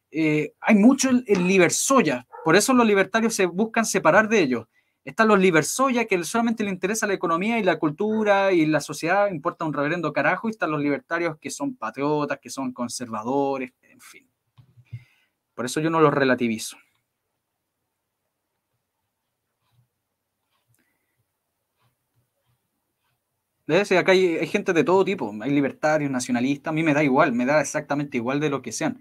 Eh, hay mucho el, el, libersoya, por eso los libertarios se buscan separar de ellos. Están los libersoyas que solamente le interesa la economía y la cultura y la sociedad, importa un reverendo carajo. Y están los libertarios que son patriotas, que son conservadores, en fin. Por eso yo no los relativizo. ¿Ves? Acá hay gente de todo tipo, hay libertarios, nacionalistas, a mí me da igual, me da exactamente igual de lo que sean.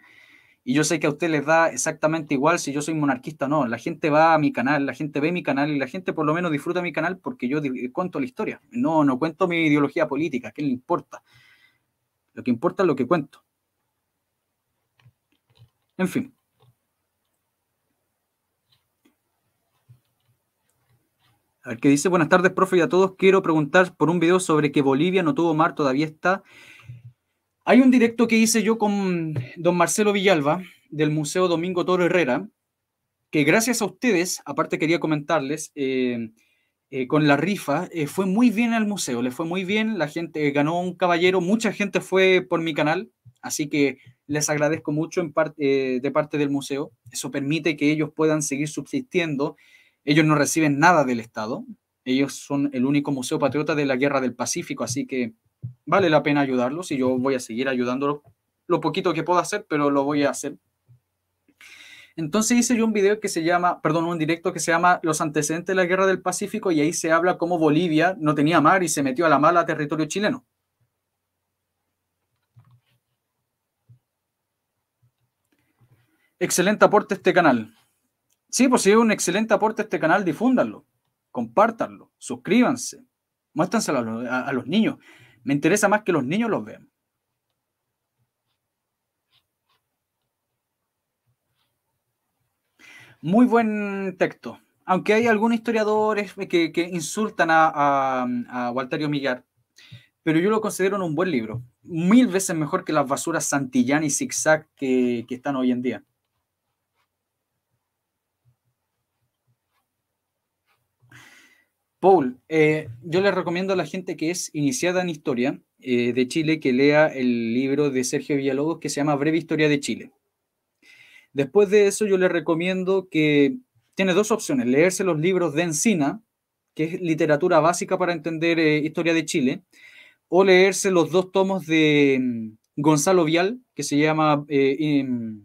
Y yo sé que a usted les da exactamente igual si yo soy monarquista o no. La gente va a mi canal, la gente ve mi canal y la gente por lo menos disfruta mi canal porque yo cuento la historia. No, no cuento mi ideología política, ¿qué le importa? Lo que importa es lo que cuento. En fin. A ver qué dice. Buenas tardes, profe, y a todos. Quiero preguntar por un video sobre que Bolivia no tuvo mar, todavía está hay un directo que hice yo con don Marcelo Villalba del Museo Domingo Toro Herrera, que gracias a ustedes, aparte quería comentarles, eh, eh, con la rifa eh, fue muy bien al museo, le fue muy bien, la gente ganó un caballero, mucha gente fue por mi canal, así que les agradezco mucho de parte del museo. Eso permite que ellos puedan seguir subsistiendo. Ellos no reciben nada del Estado, ellos son el único museo patriota de la Guerra del Pacífico, así que vale la pena ayudarlos y yo voy a seguir ayudándolo lo poquito que pueda hacer, pero lo voy a hacer. Entonces hice yo un video que se llama, perdón, un directo que se llama Los antecedentes de la guerra del Pacífico y ahí se habla cómo Bolivia no tenía mar y se metió a la mala territorio chileno. Excelente aporte este canal. Sí, pues si es un excelente aporte este canal, difúndanlo, compártanlo, suscríbanse, muéstranselo a los niños. Me interesa más que los niños los vean. Muy buen texto. Aunque hay algunos historiadores que, insultan a, a, Walterio Millar, pero yo lo considero un buen libro. Mil veces mejor que las basuras Santillán y Zigzag que, que están hoy en día. Paul, eh, yo les recomiendo a la gente que es iniciada en historia eh, de Chile que lea el libro de Sergio Villalobos que se llama Breve Historia de Chile. Después de eso, yo les recomiendo que tiene dos opciones: leerse los libros de Encina, que es literatura básica para entender eh, historia de Chile, o leerse los dos tomos de mm, Gonzalo Vial, que se llama. Em,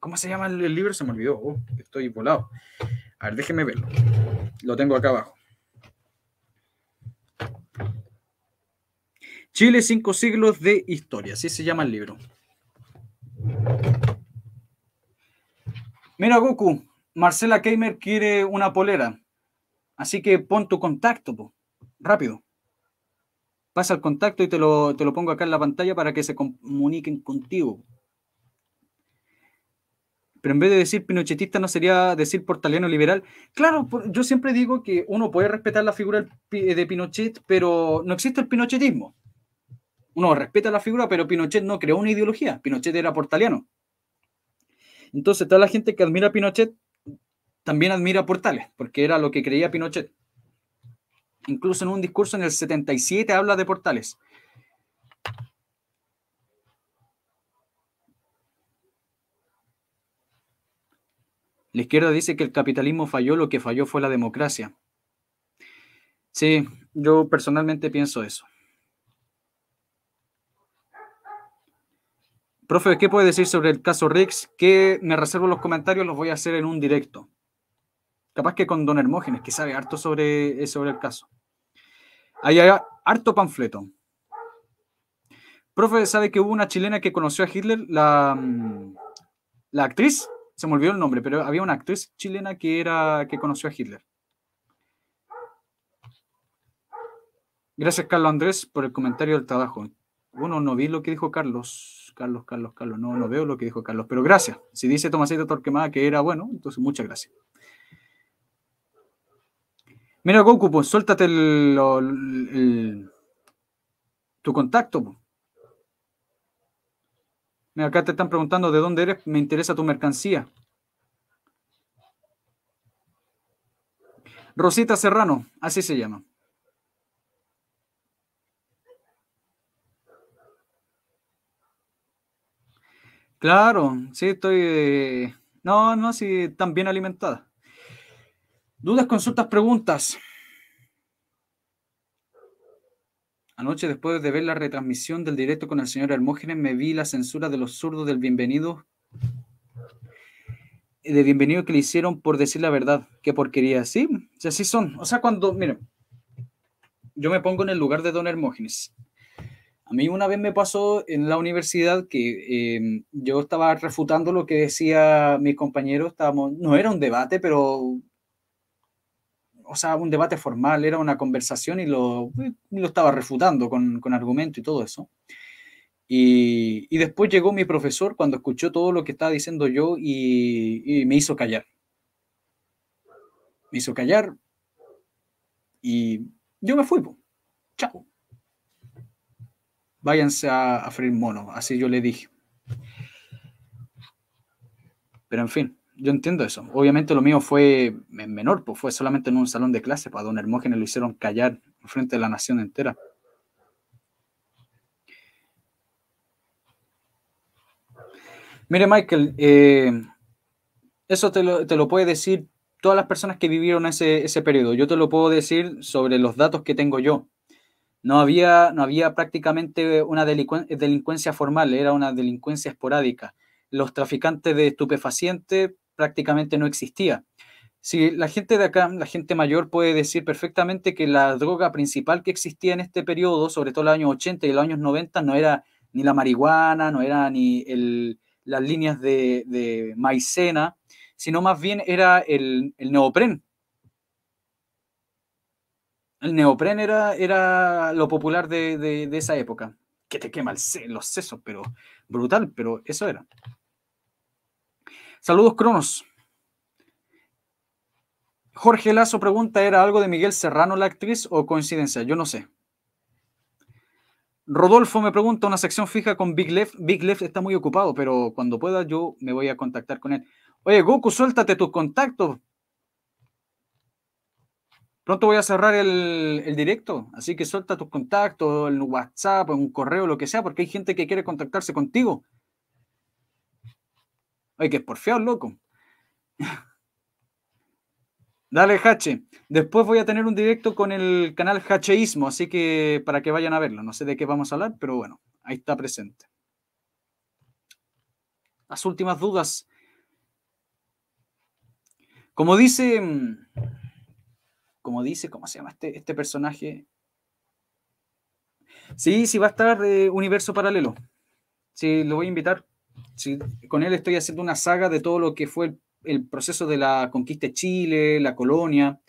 ¿Cómo se llama el libro? Se me olvidó. Oh, estoy volado. A ver, déjeme verlo. Lo tengo acá abajo. Chile, cinco siglos de historia, así se llama el libro. Mira, Goku, Marcela Keimer quiere una polera, así que pon tu contacto, rápido. Pasa el contacto y te lo, te lo pongo acá en la pantalla para que se comuniquen contigo pero en vez de decir pinochetista no sería decir portaliano liberal. Claro, yo siempre digo que uno puede respetar la figura de Pinochet, pero no existe el pinochetismo. Uno respeta la figura, pero Pinochet no creó una ideología. Pinochet era portaliano. Entonces, toda la gente que admira a Pinochet también admira Portales, porque era lo que creía Pinochet. Incluso en un discurso en el 77 habla de Portales. La izquierda dice que el capitalismo falló, lo que falló fue la democracia. Sí, yo personalmente pienso eso. Profe, ¿qué puede decir sobre el caso Rex? Que me reservo los comentarios, los voy a hacer en un directo. Capaz que con Don Hermógenes, que sabe harto sobre, eh, sobre el caso. Ahí hay harto panfleto. Profe, ¿sabe que hubo una chilena que conoció a Hitler? La, mm, la actriz se me olvidó el nombre, pero había una actriz chilena que, era, que conoció a Hitler. Gracias, Carlos Andrés, por el comentario del trabajo. Bueno, no vi lo que dijo Carlos. Carlos, Carlos, Carlos. No, no veo lo que dijo Carlos, pero gracias. Si dice Tomasito Torquemada que era bueno, entonces muchas gracias. Mira, Goku, pues suéltate tu contacto. Pues. Acá te están preguntando de dónde eres, me interesa tu mercancía. Rosita Serrano, así se llama. Claro, sí, estoy... Eh, no, no, sí, tan bien alimentada. Dudas, consultas, preguntas. Anoche, después de ver la retransmisión del directo con el señor Hermógenes, me vi la censura de los zurdos del bienvenido eh, de bienvenido que le hicieron por decir la verdad. Qué porquería, sí, sí así son. O sea, cuando, miren, yo me pongo en el lugar de don Hermógenes. A mí una vez me pasó en la universidad que em, yo estaba refutando lo que decía mi compañero. estábamos, no era un debate, pero o sea, un debate formal, era una conversación y lo, lo estaba refutando con, con, argumento y todo eso. Y, y, después llegó mi profesor cuando escuchó todo lo que estaba diciendo yo y, me hizo callar. Me hizo callar y yo me fui. Chao. Váyanse a, a mono, así yo le dije. Pero en fin, yo entiendo eso. Obviamente lo mío fue menor, pues fue solamente en un salón de clase, para don Hermógenes lo hicieron callar frente a la nación entera. Mire, Michael, eh, eso te lo, te puede decir todas las personas que vivieron ese, periodo. Yo te lo puedo decir sobre los datos que tengo yo. No había, no había prácticamente una delincuencia formal, era una delincuencia esporádica. Los traficantes de estupefacientes prácticamente no existía. Si la gente de acá, la gente mayor, puede decir perfectamente que la droga principal que existía en este periodo, sobre todo en los años 80 y los años 90, no era ni la marihuana, no era ni las líneas de, maicena, sino más bien era el, neopren. El neopren era, era lo popular de, de, esa época, que te quema los sesos, pero brutal, pero eso era. Saludos, Cronos. Jorge Lazo pregunta, ¿era algo de Miguel Serrano la actriz o coincidencia? Yo no sé. Rodolfo me pregunta, una sección fija con Big Left. Big Left está muy ocupado, pero cuando pueda yo me voy a contactar con él. Oye, Goku, suéltate tus contactos. Pronto voy a cerrar el, directo, así que suelta tus contactos, en WhatsApp, en un correo, lo que sea, porque hay gente que quiere contactarse contigo. ¡Ay, que es porfiado, loco. Dale, Hache. Después voy a tener un directo con el canal Hacheísmo, así que para que vayan a verlo. No sé de qué vamos a hablar, pero bueno, ahí está presente. Las últimas dudas. Como dice. Mm, como dice, ¿cómo se llama este, este, personaje? Sí, sí, va a estar de eh, Universo Paralelo. Sí, lo voy a invitar con él estoy haciendo una saga de todo lo que fue el, proceso de la conquista de Chile, la colonia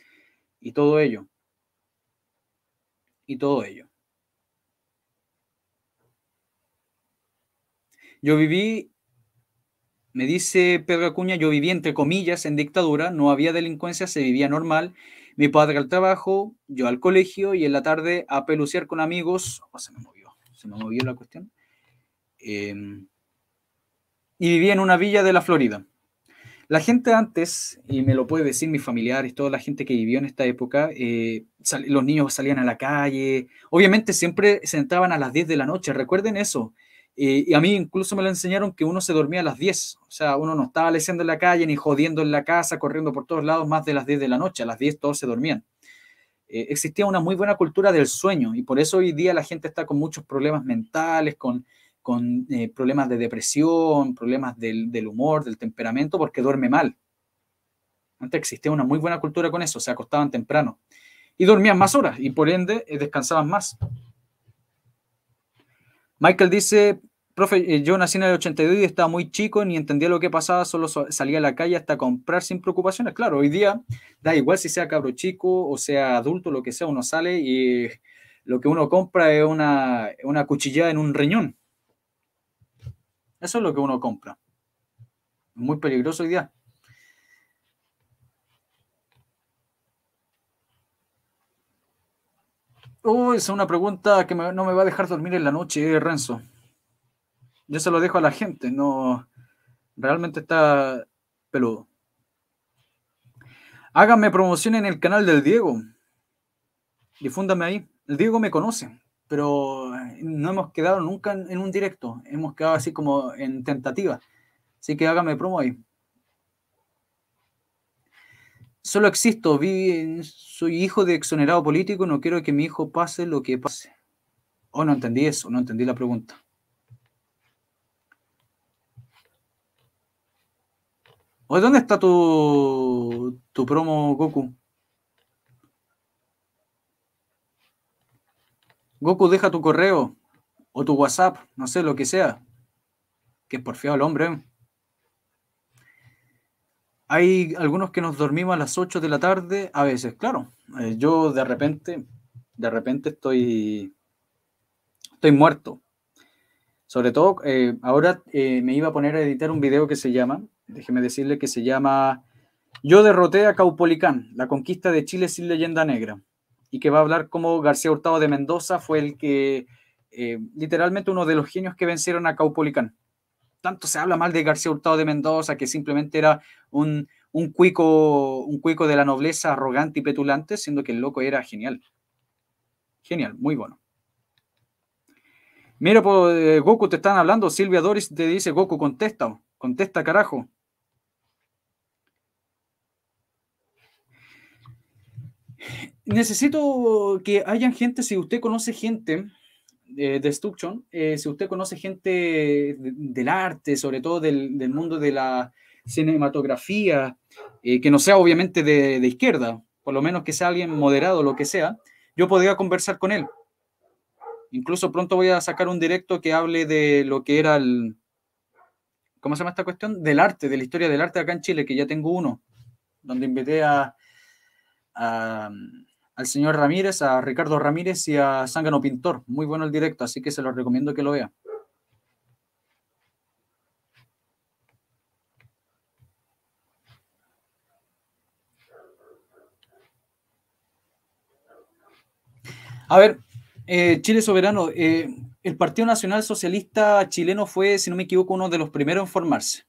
y todo ello. Y todo ello. Yo viví, me dice Pedro Acuña, yo viví entre comillas en dictadura, no había delincuencia, se vivía normal. Mi padre al trabajo, yo al colegio y en la tarde a peluciar con amigos. Oh, se me movió, se me movió la cuestión. Em, y vivía en una villa de la Florida. La gente antes, y me lo puede decir mis familiares, toda la gente que vivió en esta época, eh, los niños salían a la calle, obviamente siempre se entraban a las 10 de la noche, recuerden eso. Eh, y a mí incluso me lo enseñaron que uno se dormía a las 10, o sea, uno no estaba leciendo en la calle ni jodiendo en la casa, corriendo por todos lados más de las 10 de la noche, a las 10 todos se dormían. Eh, existía una muy buena cultura del sueño y por eso hoy día la gente está con muchos problemas mentales, con con eh, problemas de depresión, problemas del, humor, del temperamento, porque duerme mal. Antes existía una muy buena cultura con eso, se acostaban temprano y dormían más horas y por ende eh, descansaban más. Michael dice, profe, eh, yo nací en el 82 y estaba muy chico, ni entendía lo que pasaba, solo salía a la calle hasta comprar sin preocupaciones. Claro, hoy día da igual si sea cabro chico o sea adulto, lo que sea, uno sale y lo que uno compra es una, una cuchillada en un riñón eso es lo que uno compra. Muy peligroso hoy día. Uy, es una pregunta que no me va a dejar dormir en la noche, eh, Renzo. Yo se lo dejo a la gente, no. Realmente está peludo. Háganme promoción en el canal del Diego. Difúndame ahí. El Diego me conoce pero eh, no hemos quedado nunca en, un directo, hemos quedado así como en tentativa. Así que hágame promo ahí. Solo existo, vi, soy hijo de exonerado político, no quiero que mi hijo pase lo que pase. O oh, no entendí eso, no entendí la pregunta. ¿O dónde está tu, tu promo, Goku? Goku, deja tu correo o tu WhatsApp, no sé, lo que sea. Que es porfiado el hombre. Hay algunos que nos dormimos a las 8 de la tarde, a veces, claro. Eh, yo de repente, de repente estoy, estoy muerto. Sobre todo, eh, ahora eh, me iba a poner a editar un video que se llama, déjeme decirle que se llama Yo derroté a Caupolicán, la conquista de Chile sin leyenda negra y que va a hablar como García Hurtado de Mendoza fue el que, eh, literalmente, uno de los genios que vencieron a Caupolicán. Tanto se habla mal de García Hurtado de Mendoza, que simplemente era un, un, cuico, un cuico de la nobleza arrogante y petulante, siendo que el loco era genial. Genial, muy bueno. Mira, eh, Goku, te están hablando. Silvia Doris te dice, Goku, contesta, contesta, carajo. necesito que hayan gente, si usted conoce gente eh, de Stuction, eh, si usted conoce gente del arte, sobre todo del, mundo de la cinematografía, eh, que no sea obviamente de, izquierda, por lo menos que sea alguien moderado, lo que sea, yo podría conversar con él. Incluso pronto voy a sacar un directo que hable de lo que era el... ¿Cómo se llama esta cuestión? Del arte, de la historia del arte acá en Chile, que ya tengo uno, donde invité a al señor Ramírez, a Ricardo Ramírez y a Zángano Pintor. Muy bueno el directo, así que se lo recomiendo que lo vea. A ver, eh, Chile Soberano, eh, el Partido Nacional Socialista chileno fue, si no me equivoco, uno de los primeros en formarse.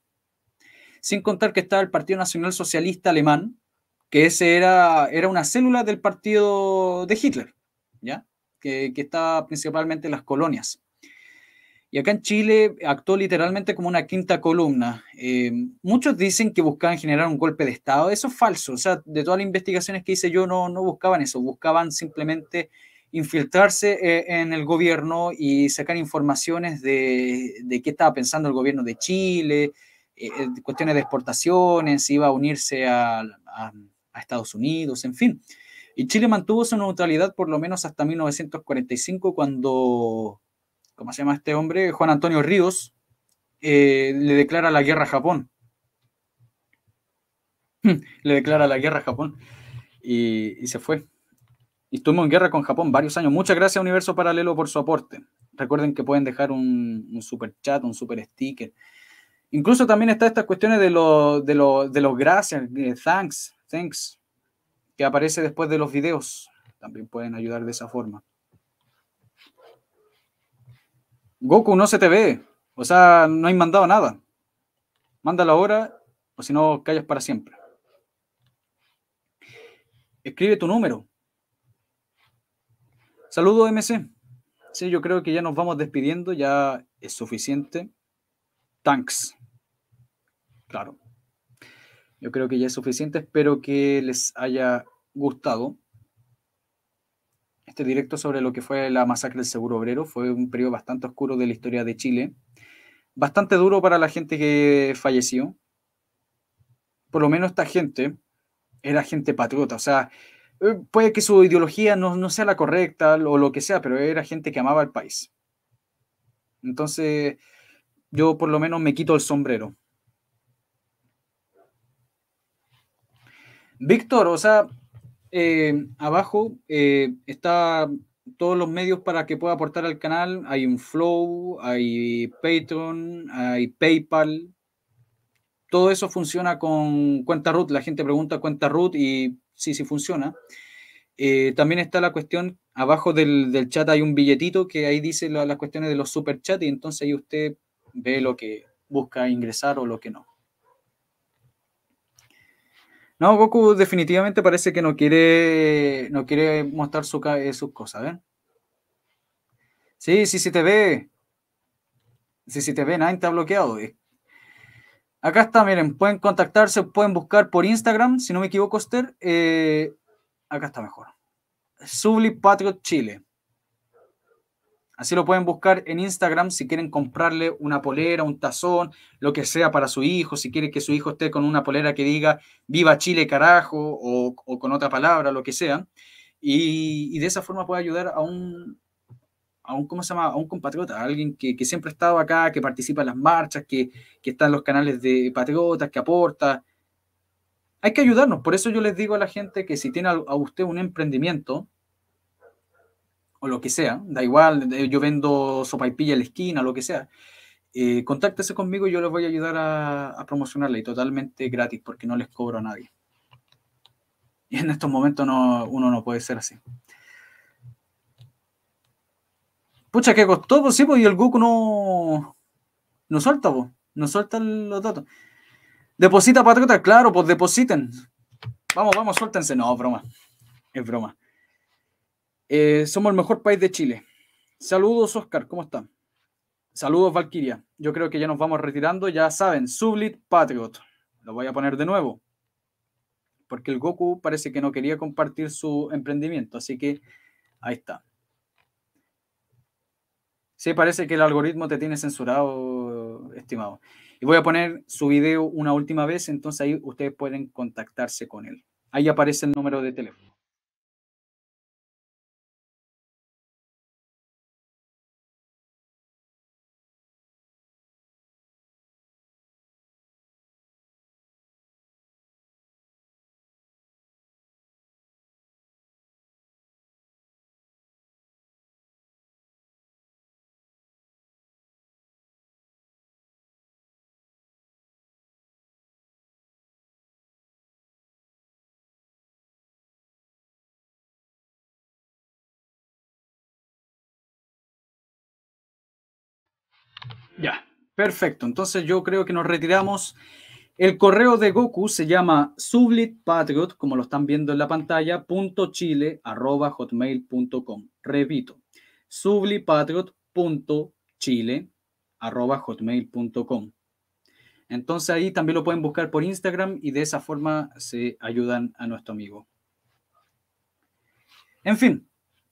Sin contar que está el Partido Nacional Socialista Alemán, que ese era, era una célula del partido de Hitler, ¿ya? Que, que estaba principalmente en las colonias. Y acá en Chile actuó literalmente como una quinta columna. Eh, muchos dicen que buscaban generar un golpe de Estado. Eso es falso. O sea, de todas las investigaciones que hice yo no, no buscaban eso. Buscaban simplemente infiltrarse eh, en el gobierno y sacar informaciones de, de, qué estaba pensando el gobierno de Chile, eh, cuestiones de exportaciones, si iba a unirse a, a Estados Unidos, en fin. Y Chile mantuvo su neutralidad por lo menos hasta 1945, cuando, ¿cómo se llama este hombre? Juan Antonio Ríos eh, le declara la guerra a Japón. le declara la guerra a Japón y, se fue. Y estuvimos en guerra con Japón varios años. Muchas gracias, Universo Paralelo, por su aporte. Recuerden que pueden dejar un, super chat, un super sticker. Incluso también está estas cuestiones de, los gracias, eh, thanks, thanks que aparece después de los videos. También pueden ayudar de esa forma. Goku, no se te ve. O sea, no hay mandado nada. Mándalo ahora o si no, callas para siempre. Escribe tu número. saludo MC. Sí, yo creo que ya nos vamos despidiendo, ya es suficiente. Tanks. Claro. Yo creo que ya es suficiente. Espero que les haya gustado este directo sobre lo que fue la masacre del Seguro Obrero. Fue un periodo bastante oscuro de la historia de Chile. Bastante duro para la gente que falleció. Por lo menos esta gente era gente patriota. O sea, eh, puede que su ideología no, no sea la correcta o lo que sea, pero era gente que amaba el país. Entonces, yo por lo menos me quito el sombrero Víctor, o sea, eh, abajo eh, está todos los medios para que pueda aportar al canal. Hay un Flow, hay Patreon, hay PayPal. Todo eso funciona con cuenta root. La gente pregunta cuenta root y sí, sí funciona. Eh, también está la cuestión, abajo del, chat hay un billetito que ahí dice las cuestiones de los super chat y entonces ahí usted ve lo que busca ingresar o lo que no. No, Goku definitivamente parece que no quiere, no quiere mostrar su, eh, sus cosas, ¿ven? ¿eh? Sí, sí, sí te ve. Sí, sí te ve, nadie te ha bloqueado. Acá está, miren, pueden contactarse, pueden buscar por Instagram, si no me equivoco, Esther. Eh, acá está mejor. Subli Patriot Chile. Así lo pueden buscar en Instagram si quieren comprarle una polera, un tazón, lo que sea para su hijo, si quiere que su hijo esté con una polera que diga viva Chile carajo o, con otra palabra, lo que sea. Y, y, de esa forma puede ayudar a un, a un, se llama? un compatriota, a alguien que, siempre ha estado acá, que participa en las marchas, que, que está en los canales de patriotas, que aporta. Hay que ayudarnos, por eso yo les digo a la gente que si tiene a usted un emprendimiento, o lo que sea, da igual, yo vendo pilla en la esquina, lo que sea, eh, contáctese conmigo y yo les voy a ayudar a, promocionarle, promocionarla y totalmente gratis porque no les cobro a nadie. Y en estos momentos no, uno no puede ser así. Pucha, que costó? Pues sí, pues, y el Goku no, no suelta, vos pues, no suelta los datos. Deposita, patriota, claro, pues depositen. Vamos, vamos, suéltense. No, broma. Es broma. Eh, somos el mejor país de Chile. Saludos, Oscar, ¿cómo está? Saludos, Valkyria. Yo creo que ya nos vamos retirando. Ya saben, Sublit Patriot. Lo voy a poner de nuevo. Porque el Goku parece que no quería compartir su emprendimiento. Así que ahí está. Sí, parece que el algoritmo te tiene censurado, estimado. Y voy a poner su video una última vez. Entonces ahí ustedes pueden contactarse con él. Ahí aparece el número de teléfono. Ya, perfecto. Entonces yo creo que nos retiramos. El correo de Goku se llama sublitpatriot, como lo están viendo en la pantalla, punto chile, hotmail.com. Repito, sublitpatriot.chile, arroba hotmail.com. Entonces ahí también lo pueden buscar por Instagram y de esa forma se ayudan a nuestro amigo. En fin,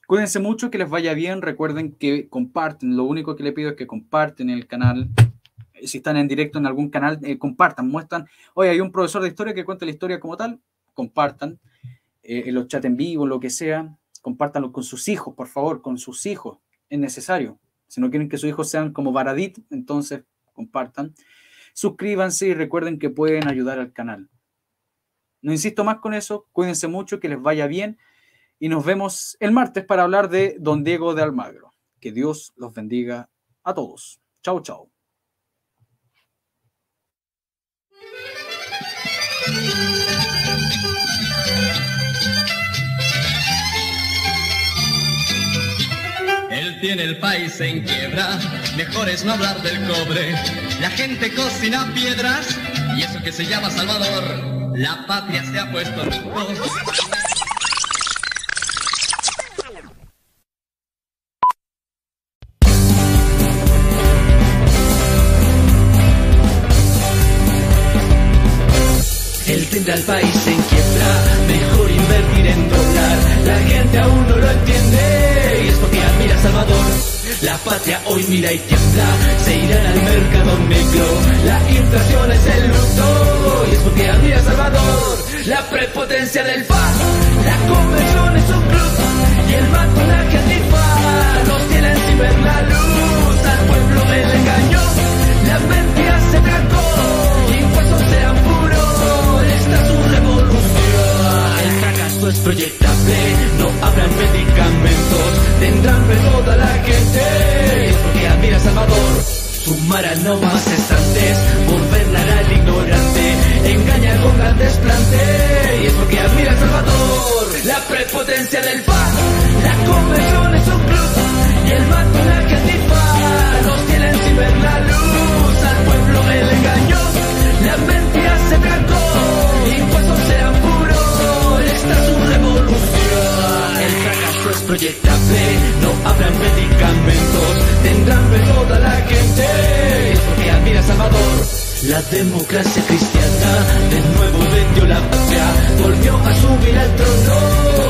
Cuídense mucho, que les vaya bien. Recuerden que comparten. Lo único que le pido es que comparten el canal. Eh, si están en directo en algún canal, eh, compartan, muestran. Hoy hay un profesor de historia que cuenta la historia como tal. Compartan eh, en los chats en vivo, lo que sea. Compartanlo con sus hijos, por favor, con sus hijos. Es necesario. Si no quieren que sus hijos sean como Baradit, entonces compartan. Suscríbanse y recuerden que pueden ayudar al canal. No insisto más con eso. Cuídense mucho, que les vaya bien y nos vemos el martes para hablar de Don Diego de Almagro. Que Dios los bendiga a todos. Chao, chao. Él tiene el país en quiebra, mejor es no hablar del cobre. La gente cocina piedras y eso que se llama Salvador, la patria se ha puesto en el al país en quiebra, mejor invertir en dólar La gente aún no lo entiende y es porque admira Salvador. La patria hoy mira y tiembla, se irán al mercado negro. La inflación es el luto y es porque admira Salvador. La prepotencia del paz la conversión es un club y el matonaje antifa nos tiene encima ver la luz. Al pueblo le engaño, la mentiras se y impuestos serán puesto es proyectable, no habrá medicamentos, tendrán toda la gente. Y es porque admira Salvador, sumarán no más estantes, volverá al ignorante, engaña con gran desplante. Y es porque admira Salvador, la prepotencia del paz, la conversión es un club, y el con la nos tienen sin ver la luz, al pueblo el engañó, la mentira se cantó. Proyecta fe, no habrán medicamentos, tendrán toda la gente. porque admira Salvador. La democracia cristiana de nuevo vendió la patria, volvió a subir al trono,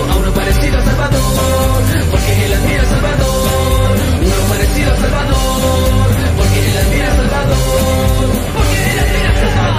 a uno parecido a Salvador, porque él admira a Salvador.